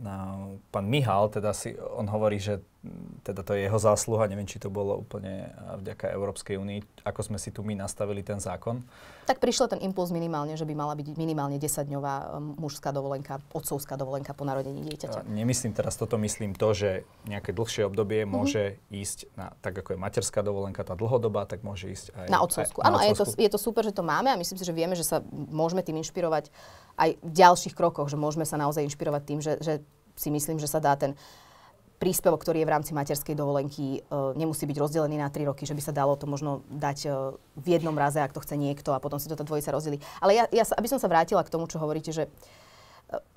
No, pán Mihal, teda si, on hovorí, že mm, teda to je jeho zásluha, neviem, či to bolo úplne vďaka Európskej únii, ako sme si tu my nastavili ten zákon. Tak prišiel ten impuls minimálne, že by mala byť minimálne 10-dňová um, mužská dovolenka, otcovská dovolenka po narodení dieťaťa. Nemyslím teraz toto, myslím to, že nejaké dlhšie obdobie mm-hmm. môže ísť, na, tak ako je materská dovolenka, tá dlhodobá, tak môže ísť aj na otcovskú. Áno, a je to, je to super, že to máme a myslím si, že vieme, že sa môžeme tým inšpirovať aj v ďalších krokoch, že môžeme sa naozaj inšpirovať tým, že, že si myslím, že sa dá ten príspevok, ktorý je v rámci materskej dovolenky, uh, nemusí byť rozdelený na tri roky, že by sa dalo to možno dať uh, v jednom raze, ak to chce niekto a potom si to tá dvojica rozdeli. Ale ja, ja sa, aby som sa vrátila k tomu, čo hovoríte, že e,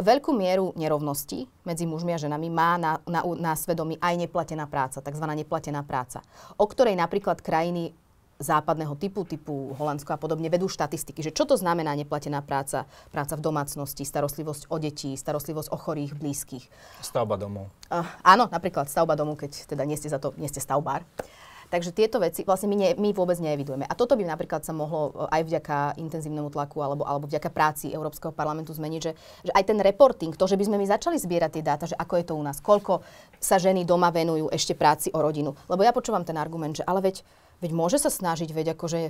veľkú mieru nerovnosti medzi mužmi a ženami má na, na, na svedomí aj neplatená práca, tzv. neplatená práca, o ktorej napríklad krajiny západného typu, typu Holandsko a podobne, vedú štatistiky, že čo to znamená neplatená práca, práca v domácnosti, starostlivosť o deti, starostlivosť o chorých, blízkych. Stavba domov. Uh, áno, napríklad stavba domu, keď teda nie ste za to, nie ste stavbár. Takže tieto veci vlastne my, ne, my vôbec neevidujeme. A toto by napríklad sa mohlo eh, aj vďaka intenzívnemu tlaku alebo, alebo vďaka práci Európskeho parlamentu zmeniť, že, že aj ten reporting, to, že by sme my začali zbierať tie dáta, že ako je to u nás, koľko sa ženy doma venujú ešte práci o rodinu. Lebo ja počúvam ten argument, že ale veď Veď môže sa snažiť, veď akože,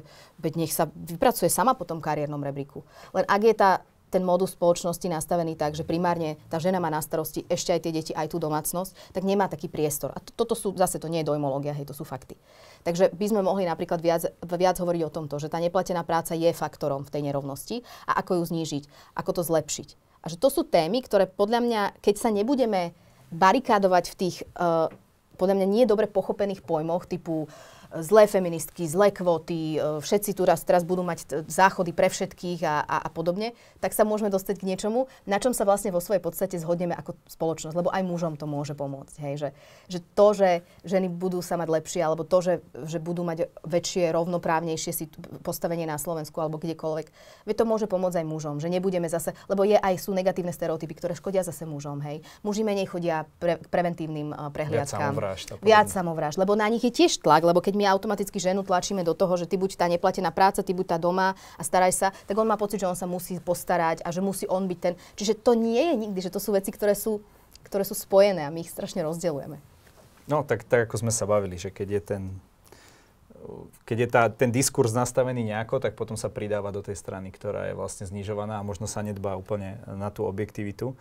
veď nech sa vypracuje sama po tom kariérnom rebríku. Len ak je tá ten modus spoločnosti nastavený tak, že primárne tá žena má na starosti ešte aj tie deti, aj tú domácnosť, tak nemá taký priestor. A to, toto sú, zase to nie je dojmológia, hej, to sú fakty. Takže by sme mohli napríklad viac, viac hovoriť o tomto, že tá neplatená práca je faktorom v tej nerovnosti a ako ju znížiť, ako to zlepšiť. A že to sú témy, ktoré podľa mňa, keď sa nebudeme barikádovať v tých, uh, podľa mňa nie dobre pochopených pojmoch typu uh, zlé feministky, zlé kvóty, e, všetci tu raz, teraz budú mať e, záchody pre všetkých a, a, a podobne, tak sa môžeme dostať k niečomu, na čom sa vlastne vo svojej podstate zhodneme ako spoločnosť, lebo aj mužom to môže pomôcť. Hej? Že, že to, že ženy budú sa mať lepšie, alebo to, že, že budú mať väčšie, rovnoprávnejšie postavenie na Slovensku alebo kdekoľvek, to môže pomôcť aj mužom, že nebudeme zase, lebo je aj sú negatívne stereotypy, ktoré škodia zase mužom. Hej? Muži menej chodia pre, preventívnym e, prehliadkám. viac samovráž, lebo na nich je tiež tlak, lebo keď my automaticky ženu tlačíme do toho, že ty buď tá neplatená práca, ty buď tá doma a staraj sa, tak on má pocit, že on sa musí postarať a že musí on byť ten. Čiže to nie je nikdy, že to sú veci, ktoré sú, ktoré sú spojené a my ich strašne rozdeľujeme. No tak, tak ako sme sa bavili, že keď je ten keď je tá, ten diskurs nastavený nejako, tak potom sa pridáva do tej strany, ktorá je vlastne znižovaná a možno sa nedbá úplne na tú objektivitu.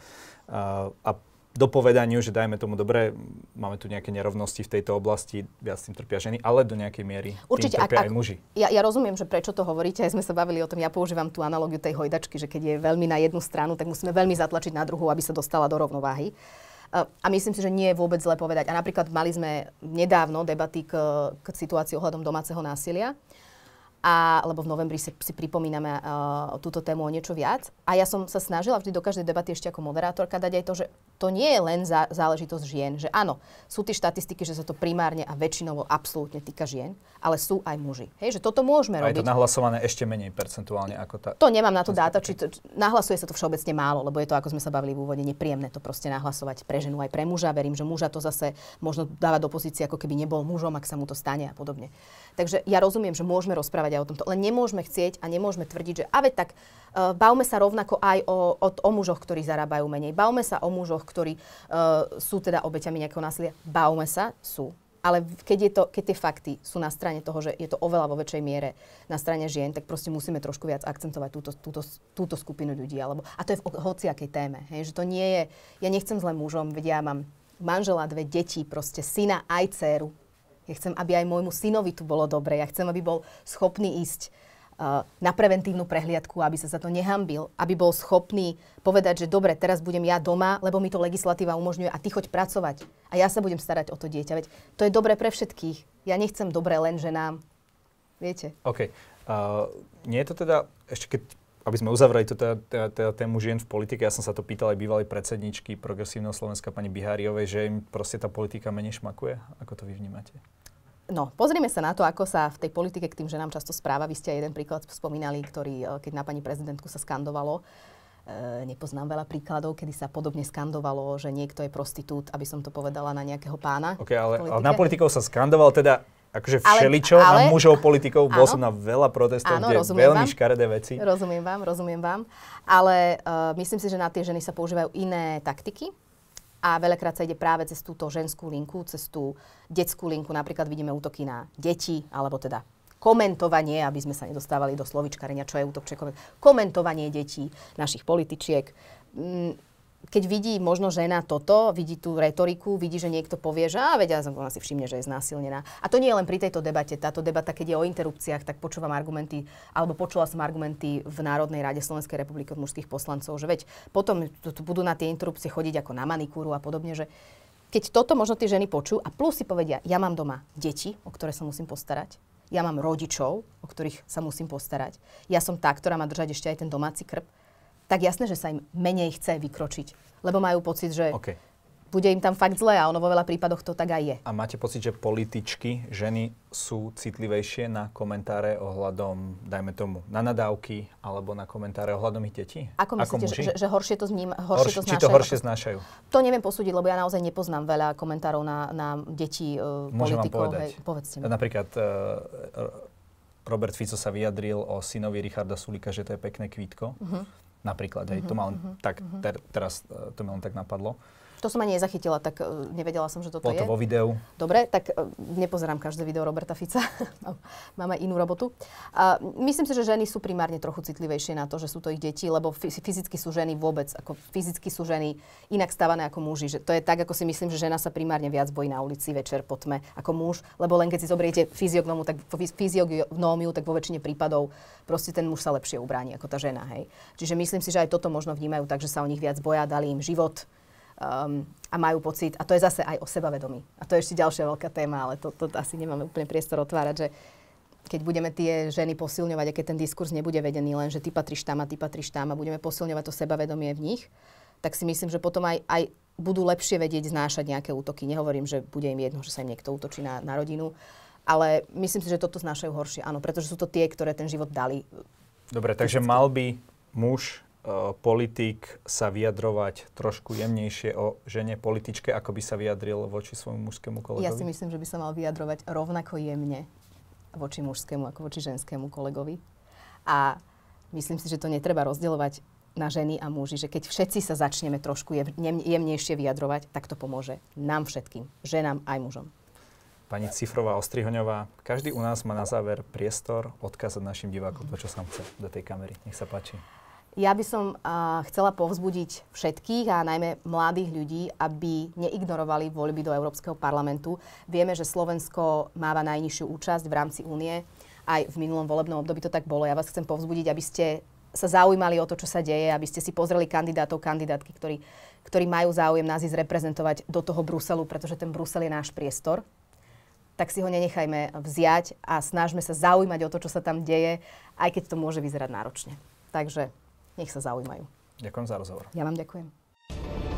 A, a dopovedaniu, že dajme tomu dobre, máme tu nejaké nerovnosti v tejto oblasti, viac tým trpia ženy, ale do nejakej miery Určite, tým trpia ak, aj muži. Ja, ja rozumiem, že prečo to hovoríte, aj sme sa bavili o tom, ja používam tú analogiu tej hojdačky, že keď je veľmi na jednu stranu, tak musíme veľmi zatlačiť na druhú, aby sa dostala do rovnováhy. A myslím si, že nie je vôbec zle povedať. A napríklad mali sme nedávno debaty k, k situácii ohľadom domáceho násilia a, lebo v novembri si, si pripomíname uh, túto tému o niečo viac. A ja som sa snažila vždy do každej debaty ešte ako moderátorka dať aj to, že to nie je len za, záležitosť žien. Že áno, sú tie štatistiky, že sa to primárne a väčšinovo absolútne týka žien, ale sú aj muži. Hej, že toto môžeme a robiť. je to nahlasované ešte menej percentuálne ako tá... To nemám na to dáta, či to, nahlasuje sa to všeobecne málo, lebo je to, ako sme sa bavili v úvode, nepríjemné to proste nahlasovať pre ženu aj pre muža. Verím, že muža to zase možno dáva do pozície, ako keby nebol mužom, ak sa mu to stane a podobne. Takže ja rozumiem, že môžeme rozprávať aj o tomto. Len nemôžeme chcieť a nemôžeme tvrdiť, že ave tak uh, bavme sa rovnako aj o, o, o mužoch, ktorí zarábajú menej. Bavme sa o mužoch, ktorí uh, sú teda obeťami nejakého násilia. Bavme sa, sú. Ale keď, je to, keď tie fakty sú na strane toho, že je to oveľa vo väčšej miere na strane žien, tak proste musíme trošku viac akcentovať túto, túto, túto skupinu ľudí. Alebo, a to je v hociakej téme. Hej? Že to nie je, ja nechcem zle mužom, vedia, ja mám manžela, dve deti, proste syna aj dceru. Ja chcem, aby aj môjmu synovi tu bolo dobre. Ja chcem, aby bol schopný ísť eh, na preventívnu prehliadku, aby sa za to nehambil, aby bol schopný povedať, že dobre, teraz budem ja doma, lebo mi to legislatíva umožňuje a ty choď pracovať a ja sa budem starať o to dieťa. Veď to je dobre pre všetkých. Ja nechcem dobre len ženám. Viete? OK. Uh, nie je to teda, ešte keď aby sme uzavrali tú teda, teda, teda tému žien v politike, ja som sa to pýtal aj bývalej predsedničky progresívneho Slovenska pani Biháriovej, že im proste tá politika menej šmakuje. Ako to vy vnímate? No, pozrieme sa na to, ako sa v tej politike k tým ženám často správa. Vy ste aj jeden príklad spomínali, ktorý, e, keď na pani prezidentku sa skandovalo, e, nepoznám veľa príkladov, kedy sa podobne skandovalo, že niekto je prostitút, aby som to povedala na nejakého pána. Okay, ale, ale na politikov sa skandoval, teda akože všeličo ale, ale, na mužov politikov. Bol áno, som na veľa protestov, áno, kde veľmi vám, škaredé veci. Rozumiem vám, rozumiem vám. Ale uh, myslím si, že na tie ženy sa používajú iné taktiky a veľakrát sa ide práve cez túto ženskú linku, cez tú detskú linku. Napríklad vidíme útoky na deti, alebo teda komentovanie, aby sme sa nedostávali do slovičkarenia, čo je útok, čo je komentovanie detí, našich političiek. Mm keď vidí možno žena toto, vidí tú retoriku, vidí, že niekto povie, že a vedia, ona si všimne, že je znásilnená. A to nie je len pri tejto debate. Táto debata, keď je o interrupciách, tak počúvam argumenty, alebo počula som argumenty v Národnej rade Slovenskej republiky od mužských poslancov, že veď potom budú na tie interrupcie chodiť ako na manikúru a podobne, že keď toto možno tie ženy počujú a plus si povedia, ja mám doma deti, o ktoré sa musím postarať, ja mám rodičov, o ktorých sa musím postarať, ja som tá, ktorá má držať ešte aj ten domáci krb, tak jasné, že sa im menej chce vykročiť. Lebo majú pocit, že okay. bude im tam fakt zle a ono vo veľa prípadoch to tak aj je. A máte pocit, že političky, ženy sú citlivejšie na komentáre ohľadom, dajme tomu, na nadávky alebo na komentáre ohľadom ich detí? Ako myslíte, Ako že, že horšie to zním, horšie Horš, to znášajú? Či to horšie znášajú? To neviem posúdiť, lebo ja naozaj nepoznám veľa komentárov na, na detí, uh, e, Môžem politikov. Vám povedať. Hej, povedzte mi. Napríklad uh, Robert Fico sa vyjadril o synovi Richarda Sulika, že to je pekné kvítko. Uh-huh. Napríklad, hej, to ma len mhm, tak, mhm, mhm. ter, teraz e, to mi len tak napadlo. To som ani nezachytila, tak e, nevedela som, že toto Bolo to je. vo videu. Dobre, tak e, nepozerám každé video Roberta Fica. (laughs) Máme inú robotu. A myslím si, že ženy sú primárne trochu citlivejšie na to, že sú to ich deti, lebo fyzicky sú ženy vôbec, ako fyzicky sú ženy inak stávané ako muži. Že to je tak, ako si myslím, že žena sa primárne viac bojí na ulici večer po tme ako muž, lebo len keď si zoberiete fyziognomu, tak, fyziognómiu, tak vo väčšine prípadov proste ten muž sa lepšie ubráni ako tá žena. Hej. Čiže myslím si, že aj toto možno vnímajú tak, že sa o nich viac boja, dali im život, um, a majú pocit, a to je zase aj o sebavedomí. A to je ešte ďalšia veľká téma, ale to, to asi nemáme úplne priestor otvárať, že keď budeme tie ženy posilňovať, a keď ten diskurs nebude vedený len, že ty patríš tam a ty patríš tam a budeme posilňovať to sebavedomie v nich, tak si myslím, že potom aj, aj budú lepšie vedieť znášať nejaké útoky. Nehovorím, že bude im jedno, že sa im niekto útočí na, na rodinu, ale myslím si, že toto znášajú horšie, áno, pretože sú to tie, ktoré ten život dali. Dobre, takže mal by muž E, politik sa vyjadrovať trošku jemnejšie o žene političke, ako by sa vyjadril voči svojmu mužskému kolegovi? Ja si myslím, že by sa mal vyjadrovať rovnako jemne voči mužskému ako voči ženskému kolegovi. A myslím si, že to netreba rozdielovať na ženy a muži, že keď všetci sa začneme trošku jemnejšie vyjadrovať, tak to pomôže nám všetkým, ženám aj mužom. Pani Cifrová Ostrihoňová, každý u nás má na záver priestor odkázať našim divákom to, čo sa chce do tej kamery. Nech sa páči. Ja by som uh, chcela povzbudiť všetkých a najmä mladých ľudí, aby neignorovali voľby do Európskeho parlamentu. Vieme, že Slovensko máva najnižšiu účasť v rámci únie. Aj v minulom volebnom období to tak bolo. Ja vás chcem povzbudiť, aby ste sa zaujímali o to, čo sa deje, aby ste si pozreli kandidátov, kandidátky, ktorí, ktorí majú záujem nás ísť reprezentovať do toho Bruselu, pretože ten Brusel je náš priestor tak si ho nenechajme vziať a snažme sa zaujímať o to, čo sa tam deje, aj keď to môže vyzerať náročne. Takže nech sa zaujímajú. Ďakujem za rozhovor. Ja vám ďakujem.